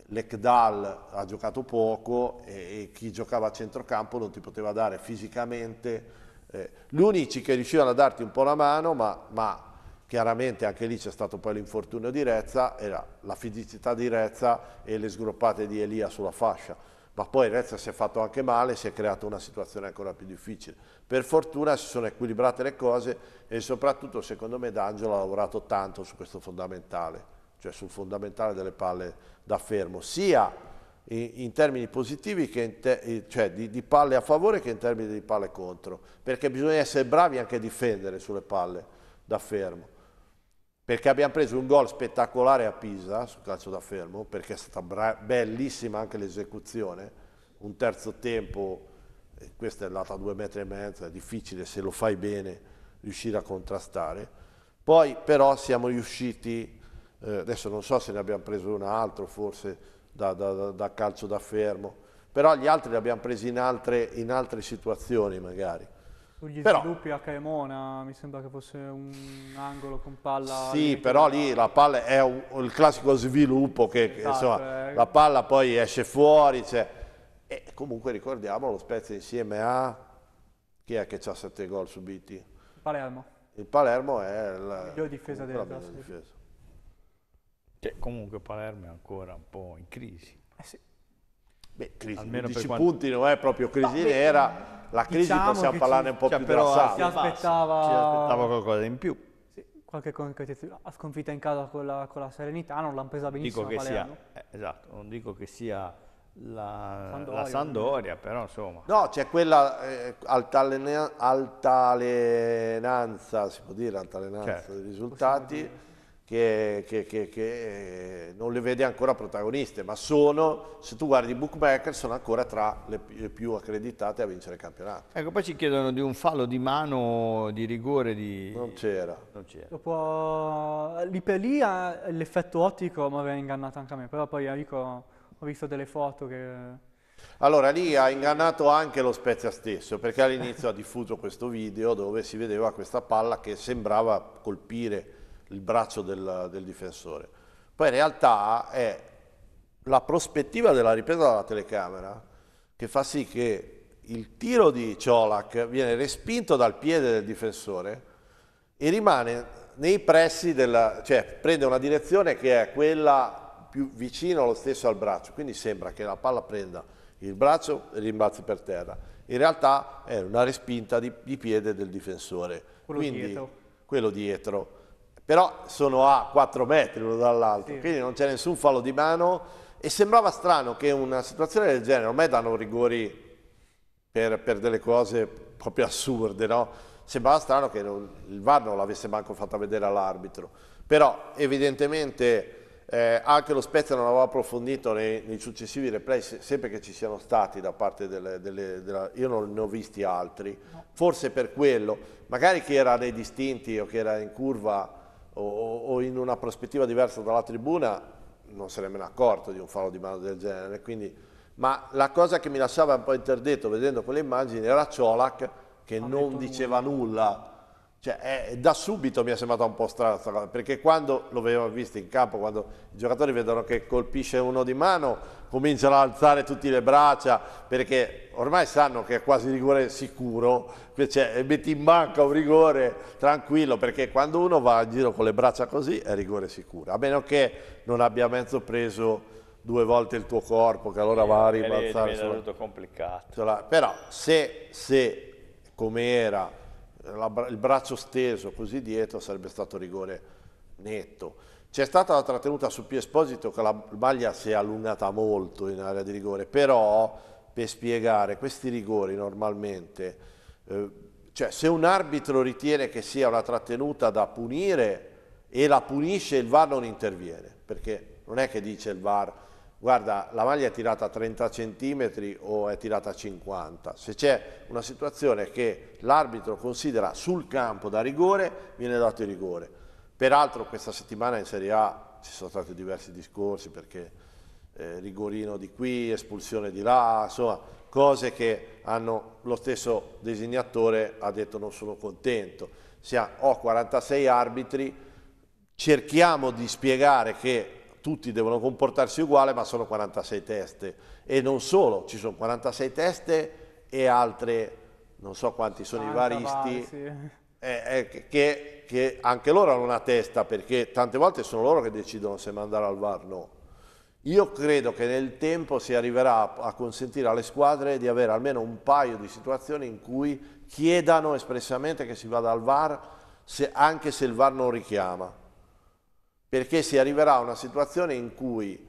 Speaker 3: l'Ekdal ha giocato poco e, e, chi giocava a centrocampo non ti poteva dare fisicamente, eh, gli unici che riuscivano a darti un po' la mano, ma, ma chiaramente anche lì c'è stato poi l'infortunio di Rezza, era la fisicità di Rezza e le sgroppate di Elia sulla fascia ma poi Venezia si è fatto anche male, si è creata una situazione ancora più difficile. Per fortuna si sono equilibrate le cose e soprattutto secondo me D'Angelo ha lavorato tanto su questo fondamentale, cioè sul fondamentale delle palle da fermo, sia in, termini positivi, te cioè di, di palle a favore che in termini di palle contro, perché bisogna essere bravi anche a difendere sulle palle da fermo perché abbiamo preso un gol spettacolare a Pisa sul calcio da fermo, perché è stata bellissima anche l'esecuzione, un terzo tempo, eh, questa è andata a due metri e mezzo, è difficile se lo fai bene riuscire a contrastare. Poi però siamo riusciti, eh, adesso non so se ne abbiamo preso un altro forse da, da, da calcio da fermo, però gli altri li abbiamo presi in altre, in altre situazioni magari.
Speaker 2: Sugli però, sviluppi a Caemona mi sembra che fosse un angolo con palla. Sì, però
Speaker 3: lì la palla è un, il classico sviluppo che esatto, insomma, eh. la palla poi esce fuori. Cioè, e comunque ricordiamo lo Spezia insieme a chi è che ha sette gol subiti? Palermo. Il Palermo è il, la miglior difesa della classifica. Difesa. Cioè, comunque Palermo è ancora un po' in crisi. Eh sì. Beh, crisi, Almeno 11 quando... punti non è proprio crisi nera, la crisi diciamo possiamo parlare ci, un po' cioè, più però della si aspettava... si aspettava qualcosa in più.
Speaker 2: Sì, qualche concretezza, sconfitta in casa con la, con la Serenità, non l'hanno presa benissimo dico che sia,
Speaker 1: eh, Esatto, non dico che sia la Sandoria, la Sandoria però insomma.
Speaker 3: No, c'è quella eh, altalena, altalenanza, si può dire altalenanza certo. dei risultati che, che, che, che, eh, non le vede ancora protagoniste, ma sono, se tu guardi i bookmaker, sono ancora tra le, le, più accreditate a vincere il campionato.
Speaker 1: Ecco, poi ci chiedono di un fallo di mano, di rigore, di... Non c'era. Non c'era.
Speaker 2: Dopo, lì per lì l'effetto ottico mi aveva ingannato anche a me, però poi amico, ho visto delle foto che...
Speaker 3: Allora lì ha ingannato anche lo Spezia stesso perché all'inizio ha diffuso questo video dove si vedeva questa palla che sembrava colpire il braccio del, del difensore. Poi in realtà è la prospettiva della ripresa dalla telecamera che fa sì che il tiro di Ciolac viene respinto dal piede del difensore e rimane nei pressi della, cioè prende una direzione che è quella più vicina allo stesso al braccio, quindi sembra che la palla prenda il braccio e rimbalzi per terra. In realtà è una respinta di, di piede del difensore. Quello quindi, dietro. Quello dietro però sono a 4 metri l'uno dall'altro, sì. quindi non c'è nessun fallo di mano e sembrava strano che una situazione del genere, ormai danno rigori per, per delle cose proprio assurde, no? sembrava strano che non, il VAR non l'avesse manco fatta vedere all'arbitro, però evidentemente eh, anche lo Spezia non aveva approfondito nei, nei successivi replay, se, sempre che ci siano stati da parte delle... delle della, io non ne ho visti altri, no. forse per quello, magari chi era nei distinti o chi era in curva o, o in una prospettiva diversa dalla tribuna non se ne accorto di un fallo di mano del genere. Quindi, ma la cosa che mi lasciava un po' interdetto vedendo quelle immagini era Ciolac che non diceva nulla cioè, eh, da subito mi è sembrata un po' strana questa cosa, perché quando lo avevamo visto in campo, quando i giocatori vedono che colpisce uno di mano, cominciano ad alzare tutte le braccia, perché ormai sanno che è quasi rigore sicuro, cioè, cioè, metti in banca un rigore tranquillo, perché quando uno va in giro con le braccia così è rigore sicuro, a meno che non abbia mezzo preso due volte il tuo corpo, che allora eh, va a rimbalzare. È, è,
Speaker 1: è,
Speaker 3: è, però se, se come era eh, la, il braccio steso così dietro sarebbe stato rigore netto. C'è stata la trattenuta su Esposito che la maglia si è allungata molto in area di rigore, però per spiegare questi rigori normalmente, eh, cioè se un arbitro ritiene che sia una trattenuta da punire e la punisce il VAR non interviene, perché non è che dice il VAR guarda la maglia è tirata a 30 cm o è tirata a 50 se c'è una situazione che l'arbitro considera sul campo da rigore viene dato il rigore peraltro questa settimana in Serie A ci sono stati diversi discorsi perché eh, rigorino di qui, espulsione di là insomma cose che hanno lo stesso designatore ha detto non sono contento ha, ho 46 arbitri cerchiamo di spiegare che tutti devono comportarsi uguale, ma sono 46 teste. E non solo, ci sono 46 teste e altre, non so quanti sono i varisti, sì. eh, eh, che, che, anche loro hanno una testa, perché tante volte sono loro che decidono se mandare al VAR o no. Io credo che nel tempo si arriverà a consentire alle squadre di avere almeno un paio di situazioni in cui chiedano espressamente che si vada al VAR, se, anche se il VAR non richiama perché si arriverà a una situazione in cui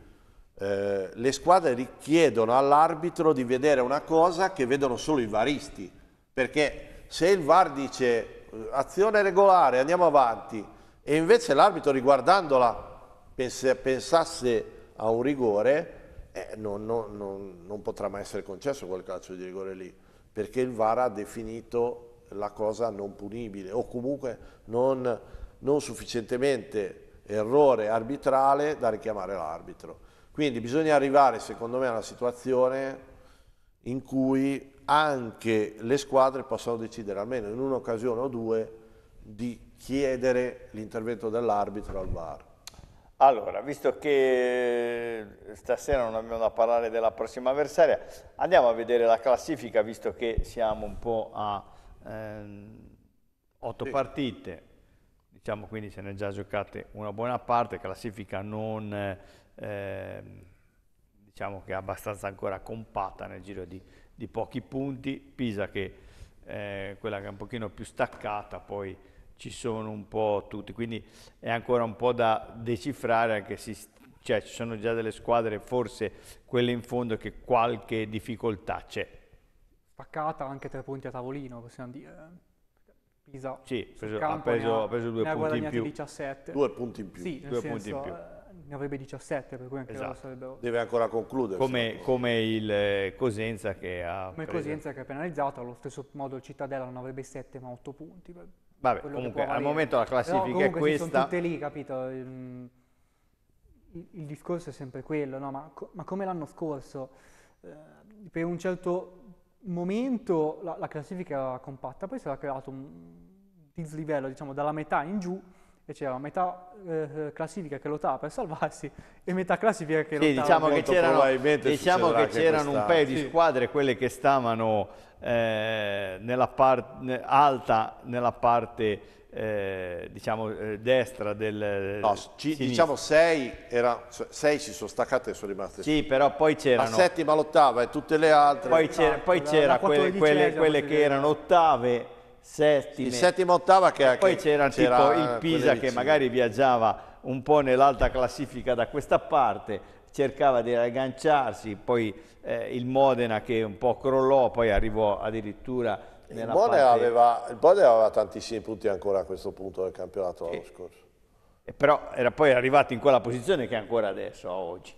Speaker 3: eh, le squadre richiedono all'arbitro di vedere una cosa che vedono solo i varisti, perché se il VAR dice azione regolare, andiamo avanti, e invece l'arbitro riguardandola pens pensasse a un rigore, eh, non, non, non, non, potrà mai essere concesso quel calcio di rigore lì, perché il VAR ha definito la cosa non punibile o comunque non sufficientemente errore arbitrale da richiamare l'arbitro. Quindi bisogna arrivare, secondo me, a una situazione in cui anche le squadre possano decidere, almeno in un'occasione o due, di chiedere l'intervento dell'arbitro al VAR.
Speaker 1: Allora, visto che stasera non abbiamo da parlare della prossima avversaria, andiamo a vedere la classifica, visto che siamo un po' a ehm, otto sì. partite, diciamo quindi se ne è già giocate una buona parte, classifica non eh, diciamo che è abbastanza ancora compatta nel giro di, di pochi punti, Pisa che è eh, quella che è un pochino più staccata, poi ci sono un po' tutti, quindi è ancora un po' da decifrare anche se cioè, ci sono già delle squadre, forse quelle in fondo, che qualche difficoltà c'è.
Speaker 2: Spaccata anche tre punti a tavolino, possiamo dire. Pisa. Sì, preso, ha, preso, ha, preso, due punti in più. 17. Due punti in più. Sì, due senso, punti in più. Eh, ne avrebbe 17, per cui anche esatto. loro sarebbero...
Speaker 3: Deve ancora concludere. Come,
Speaker 1: ecco. come il eh, Cosenza che ha... Come preso... Cosenza
Speaker 2: che ha penalizzato, allo stesso modo il Cittadella non avrebbe 7 ma 8 punti. Vabbè, comunque al momento la classifica Però, è questa. sono tutte lì, capito? Il, mm, il, il discorso è sempre quello, no? ma, co ma come l'anno scorso, eh, per un certo momento la, la classifica era compatta, poi si era creato un dislivello, diciamo, dalla metà in giù, e c'era metà eh, eh classifica che lottava per salvarsi [LAUGHS] e metà classifica che sì, lottava diciamo che c'erano diciamo che c'erano un paio di
Speaker 1: squadre quelle che stavano eh, nella part, alta nella parte eh, diciamo, eh, destra
Speaker 3: del no, eh, ci, diciamo 6 6 si sono staccate e sono rimaste sì però poi c'erano la settima l'ottava e tutte le altre poi c'era, poi c'era quelle, quelle, quelle che erano
Speaker 1: ottave settime il settima ottava che, poi c'era, tipo il Pisa che magari viaggiava un po' nell'alta classifica da questa parte cercava di agganciarsi poi eh, il Modena che un po' crollò poi arrivò addirittura il Modena, parte... aveva,
Speaker 3: il Modena aveva tantissimi punti ancora a questo punto del campionato sì. l'anno scorso.
Speaker 1: E però era poi arrivato in quella posizione che è ancora adesso, oggi,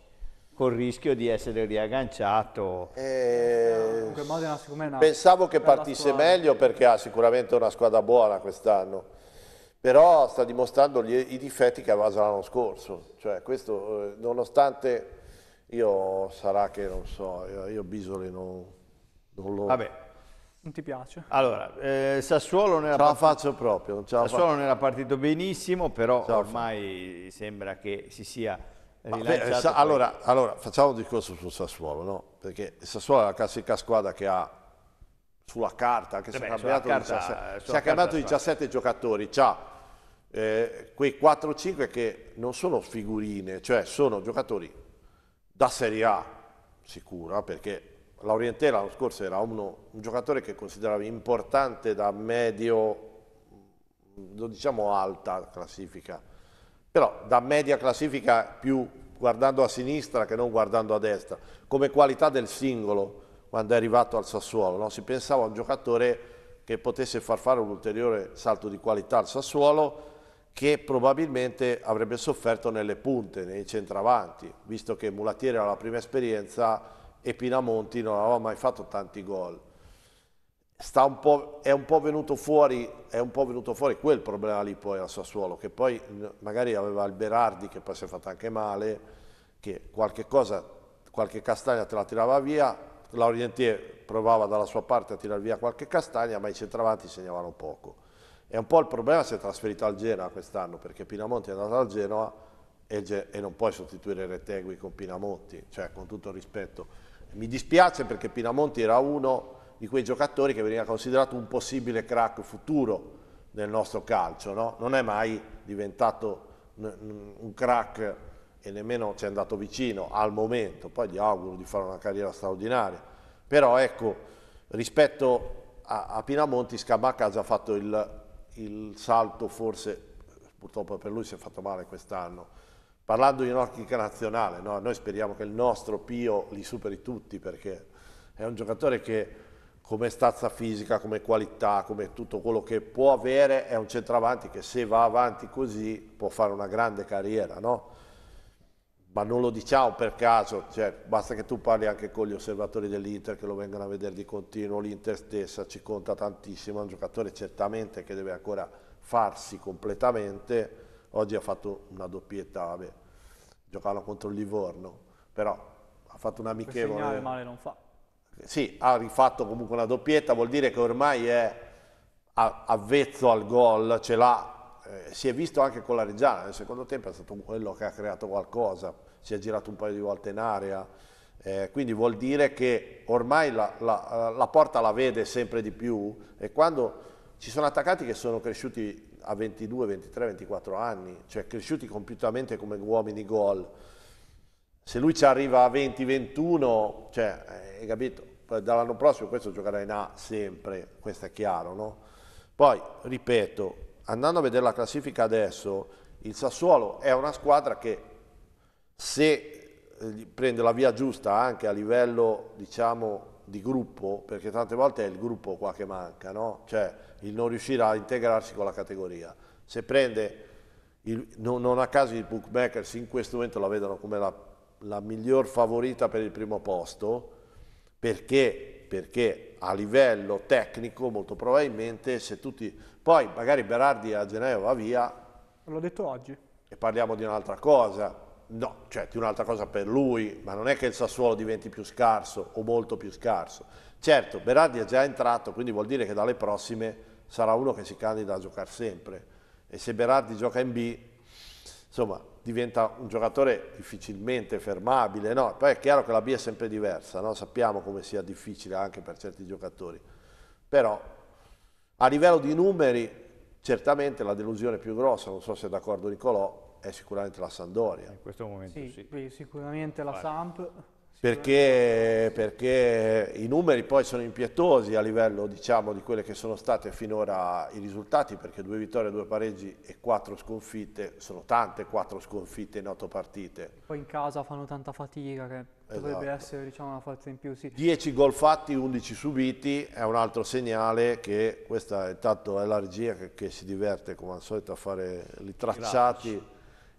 Speaker 1: col rischio di
Speaker 3: essere riagganciato.
Speaker 2: E... No, Pensavo che partisse squadra. meglio
Speaker 3: perché ha sicuramente una squadra buona quest'anno, però sta dimostrando gli, i difetti che aveva l'anno scorso. Cioè, questo, eh, nonostante io sarà che non so, io, io Bisoli non, non lo... Vabbè
Speaker 2: non ti piace?
Speaker 1: Allora,
Speaker 3: eh, Sassuolo, non era, partito... faccio proprio, Sassuolo non
Speaker 1: era partito benissimo, però ormai sembra che si sia eh, rilanciato. Beh, allora, allora,
Speaker 3: facciamo un discorso su Sassuolo, no? Perché Sassuolo è la classica squadra che ha sulla carta, anche se eh Beh, ha cambiato, carta, 17, si è cambiato 17 giocatori, ha eh, quei 4-5 che non sono figurine, cioè sono giocatori da Serie A sicura, eh, perché Laurientè l'anno scorso era uno, un giocatore che consideravi importante da medio, lo diciamo alta classifica, però da media classifica più guardando a sinistra che non guardando a destra, come qualità del singolo quando è arrivato al Sassuolo, no? si pensava a un giocatore che potesse far fare un ulteriore salto di qualità al Sassuolo che probabilmente avrebbe sofferto nelle punte, nei centravanti, visto che Mulattieri era la prima esperienza e Pinamonti non aveva mai fatto tanti gol. Un è, un po venuto fuori, è un po' venuto fuori quel problema lì poi al Sassuolo, che poi magari aveva il Berardi che poi si è fatto anche male, che qualche cosa, qualche castagna te la tirava via, Laurentier provava dalla sua parte a tirar via qualche castagna, ma i centravanti segnavano poco. E un po' il problema si è trasferito al Genoa quest'anno, perché Pinamonti è andato al Genoa e, non puoi sostituire Retegui con Pinamonti, cioè con tutto il rispetto mi dispiace perché Pinamonti era uno di quei giocatori che veniva considerato un possibile crack futuro nel nostro calcio, no? non è mai diventato un crack e nemmeno ci è andato vicino al momento, poi gli auguro di fare una carriera straordinaria, però ecco, rispetto a, a Pinamonti Scamacca ha già fatto il, il salto, forse purtroppo per lui si è fatto male quest'anno, Parlando di un'ottica nazionale, no? noi speriamo che il nostro Pio li superi tutti perché è un giocatore che come stazza fisica, come qualità, come tutto quello che può avere, è un centravanti che se va avanti così può fare una grande carriera, no? Ma non lo diciamo per caso, cioè, basta che tu parli anche con gli osservatori dell'Inter che lo vengano a vedere di continuo, l'Inter stessa ci conta tantissimo, è un giocatore certamente che deve ancora farsi completamente, Oggi ha fatto una doppietta, vabbè, giocavano contro il Livorno, però ha fatto un amichevole. Segnale male non fa. Sì, ha rifatto comunque una doppietta, vuol dire che ormai è avvezzo al gol, ce l'ha, eh, si è visto anche con la Reggiana, nel secondo tempo è stato quello che ha creato qualcosa, si è girato un paio di volte in area, eh, quindi vuol dire che ormai la, la, la porta la vede sempre di più e quando ci sono attaccati che sono cresciuti a 22, 23, 24 anni, cioè cresciuti compiutamente come uomini gol. Se lui ci arriva a 20, 21, cioè, eh, hai capito? Dall'anno prossimo questo giocherà in A sempre, questo è chiaro, no? Poi, ripeto, andando a vedere la classifica adesso, il Sassuolo è una squadra che se eh, prende la via giusta anche a livello, diciamo, di gruppo, perché tante volte è il gruppo qua che manca, no? Cioè, il non riuscire a integrarsi con la categoria. Se prende, il, non, non, a caso i bookmakers in questo momento la vedono come la, la miglior favorita per il primo posto, perché, perché a livello tecnico molto probabilmente se tutti... Poi magari Berardi a gennaio va via.
Speaker 2: L'ho detto oggi.
Speaker 3: E parliamo di un'altra cosa. No, cioè di un'altra cosa per lui, ma non è che il Sassuolo diventi più scarso o molto più scarso. Certo, Berardi è già entrato, quindi vuol dire che dalle prossime sarà uno che si candida a giocare sempre e se Berardi gioca in B, insomma, diventa un giocatore difficilmente fermabile, no? Poi è chiaro che la B è sempre diversa, no? Sappiamo come sia difficile anche per certi giocatori, però a livello di numeri certamente la delusione più grossa, non so se è d'accordo Nicolò, è sicuramente la Sandoria. In questo momento
Speaker 2: sì. sì. Sicuramente la vale. Samp,
Speaker 3: perché, perché, i numeri poi sono impietosi a livello diciamo, di quelle che sono state finora i risultati, perché due vittorie, due pareggi e quattro sconfitte, sono tante quattro sconfitte in otto partite.
Speaker 2: Poi in casa fanno tanta fatica, che esatto. potrebbe essere diciamo, una forza in più. Sì.
Speaker 3: 10 gol fatti, undici subiti, è un altro segnale che questa intanto è la regia che, che si diverte come al solito a fare i tracciati. Grazie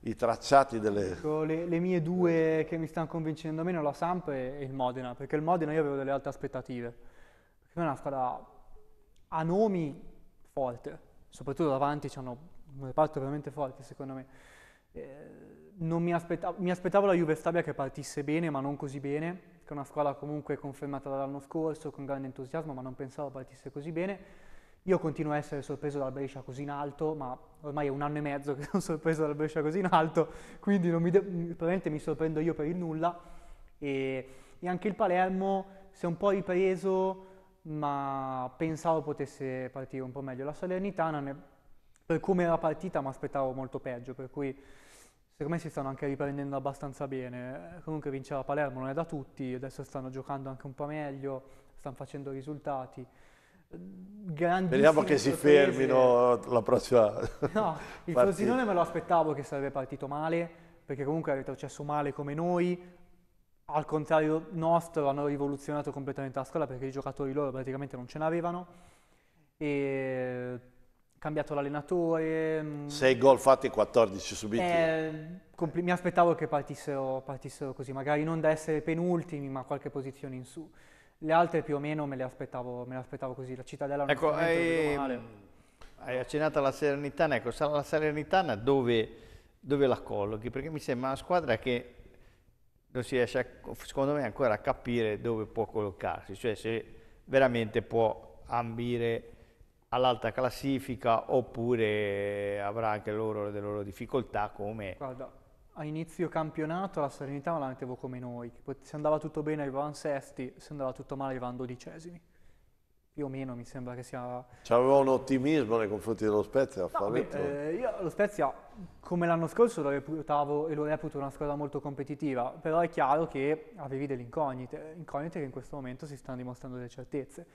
Speaker 3: i tracciati delle...
Speaker 2: Ecco, le, le, mie due che mi stanno convincendo meno, la Samp e, e il Modena, perché il Modena io avevo delle alte aspettative. Perché è una squadra a nomi forte, soprattutto davanti hanno un reparto veramente forte secondo me. Eh, mi, aspetta, mi, aspettavo la Juve Stabia che partisse bene, ma non così bene, che è una squadra comunque confermata dall'anno scorso con grande entusiasmo, ma non pensavo partisse così bene. Io continuo a essere sorpreso dal Brescia così in alto, ma ormai è un anno e mezzo che [LAUGHS] sono sorpreso dal Brescia così in alto, quindi mi de- mm, probabilmente mi sorprendo io per il nulla. E, e anche il Palermo si è un po' ripreso, ma pensavo potesse partire un po' meglio. La Salernitana, ne, per come era partita, mi aspettavo molto peggio, per cui secondo me si stanno anche riprendendo abbastanza bene. Comunque vinceva Palermo, non è da tutti, adesso stanno giocando anche un po' meglio, stanno facendo risultati. Speriamo che si fermino la
Speaker 3: prossima. No, il [LAUGHS] Frosinone me
Speaker 2: lo aspettavo che sarebbe partito male, perché comunque ha retrocesso male come noi. Al contrario nostro hanno rivoluzionato completamente la scuola perché i giocatori loro praticamente non ce n'avevano. E eh, cambiato l'allenatore. 6 mm.
Speaker 3: gol fatti e 14 subiti.
Speaker 2: Eh, mi aspettavo che partissero, partissero così, magari non da essere penultimi, ma qualche posizione in su. Le altre più o meno me le aspettavo, me le aspettavo così, la Cittadella ecco, non hai, male.
Speaker 1: Mm, hai accennato alla Serenitana. ecco, la Serenitana dove, dove la collochi? Perché mi sembra una squadra che non si riesce, a, secondo me, ancora a capire dove può collocarsi, cioè se veramente può ambire all'alta classifica oppure avrà anche loro le loro difficoltà come...
Speaker 2: Guarda a inizio campionato la Salernitana non la mettevo come noi, se andava tutto bene arrivavano sesti, se andava tutto male arrivavano dodicesimi. Più o meno mi sembra che sia...
Speaker 3: C'aveva un ottimismo nei confronti dello Spezia? No, beh,
Speaker 2: eh, io lo Spezia, come l'anno scorso, lo reputavo e lo reputo una squadra molto competitiva, però è chiaro che avevi delle incognite, incognite che in questo momento si stanno dimostrando delle certezze.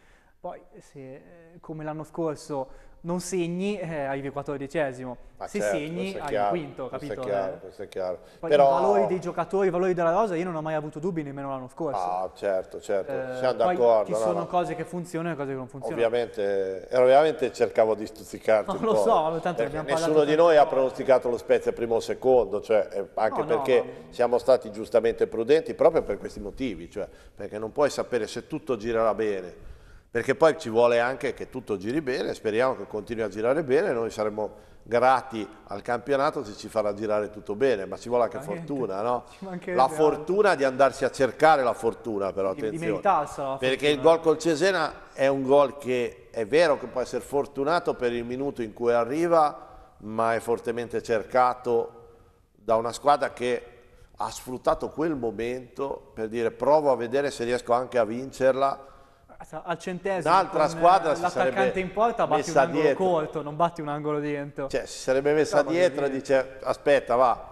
Speaker 2: Poi eh, se eh, come l'anno scorso non segni eh, arrivi al quattordicesimo, Ma ah, se certo, segni arrivi al quinto, capito? Questo è chiaro, eh? questo è chiaro. Poi Però... i valori dei giocatori, i valori della rosa io non ho mai avuto dubbi nemmeno l'anno scorso. Ah certo, certo, eh, siamo d'accordo. Ci sono no. cose che funzionano e cose che non funzionano.
Speaker 3: Ovviamente, veramente cercavo di stuzzicarti [LAUGHS] Non lo so, tanto abbiamo eh, Nessuno di noi ha pronosticato lo Spezia primo o secondo, cioè, anche no, perché siamo stati giustamente prudenti proprio per questi motivi, cioè, perché non puoi sapere se tutto girerà bene perché poi ci vuole anche che tutto giri bene, speriamo che continui a girare bene, noi saremo grati al campionato se ci farà girare tutto bene, ma ci vuole anche ma fortuna, no?
Speaker 2: La fortuna
Speaker 3: di andarsi a cercare la fortuna però, attenzione, di, di
Speaker 2: la fortuna. perché il
Speaker 3: gol col Cesena è un gol che è vero che può essere fortunato per il minuto in cui arriva, ma è fortemente cercato da una squadra che ha sfruttato quel momento per dire provo a vedere se riesco anche a vincerla
Speaker 2: al centesimo un'altra squadra eh, l'attaccante in porta batti un angolo dietro. corto, non batti un angolo dentro. Cioè, si
Speaker 3: sarebbe messa Però dietro e dice aspetta, va.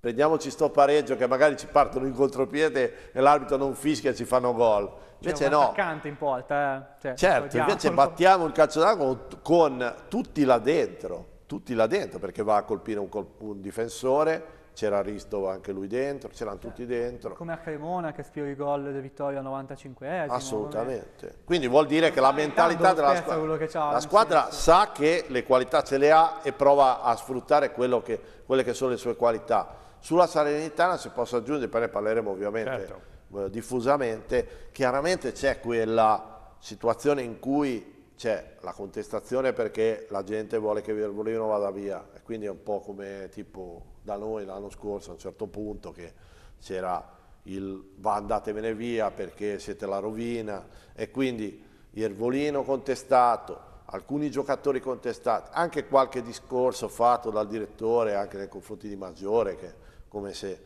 Speaker 3: Prendiamoci sto pareggio che magari ci partono in contropiede e l'arbitro non fischia e ci fanno gol. Cioè, invece cioè, un no.
Speaker 2: attaccante in porta, eh. cioè, certo, invece
Speaker 3: battiamo il calcio d'angolo con tutti là dentro, tutti là dentro perché va a colpire un, un difensore c'era Risto anche lui dentro, c'erano certo. tutti dentro.
Speaker 2: Come a Cremona che spiega i gol di Vittorio a 95esimo. Assolutamente. Come...
Speaker 3: Quindi vuol dire che la mentalità della squadra, la squadra sa che le qualità ce le ha e prova a sfruttare che, quelle che sono le sue qualità. Sulla Salernitana se posso aggiungere, poi ne parleremo ovviamente certo. Eh, diffusamente, chiaramente c'è quella situazione in cui c'è la contestazione perché la gente vuole che Virgolino vada via e quindi è un po' come tipo da noi l'anno scorso a un certo punto che c'era il va andatevene via perché siete la rovina e quindi Iervolino contestato, alcuni giocatori contestati, anche qualche discorso fatto dal direttore anche nei confronti di Maggiore che, come se,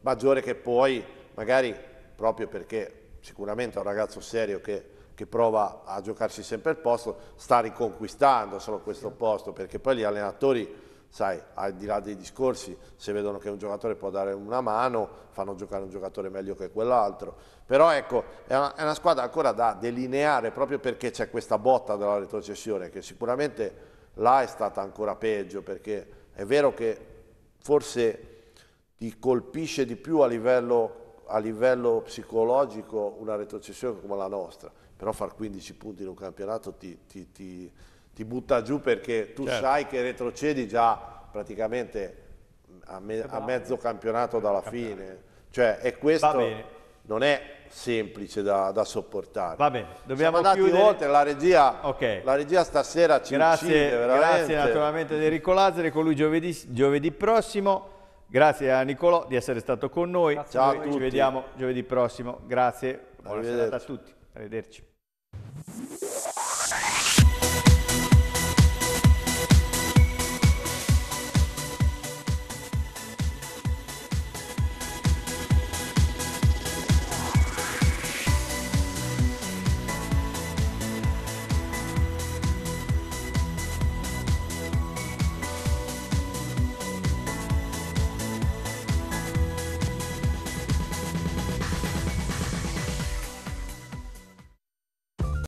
Speaker 3: Maggiore che poi magari proprio perché sicuramente è un ragazzo serio che, che prova a giocarsi sempre il posto sta riconquistando solo questo posto perché poi gli allenatori sai, al di là dei discorsi, se vedono che un giocatore può dare una mano, fanno giocare un giocatore meglio che quell'altro. Però ecco, è una, è una, squadra ancora da delineare proprio perché c'è questa botta della retrocessione, che sicuramente là è stata ancora peggio, perché è vero che forse ti colpisce di più a livello, a livello psicologico una retrocessione come la nostra, però far 15 punti in un campionato ti, ti, ti ti butta giù perché tu certo. sai che retrocedi già praticamente a, me, a mezzo campionato dalla fine. Cioè, e questo non è semplice da, da, sopportare. Va bene, dobbiamo Siamo chiudere. oltre, la regia, okay. la regia stasera ci grazie, uccide veramente. Grazie naturalmente ad Enrico
Speaker 1: Lazzari, con lui giovedì, giovedì, prossimo. Grazie a Nicolò di essere stato con noi. Grazie Ciao a tutti. Ci vediamo giovedì prossimo. Grazie, buona serata a tutti. Arrivederci.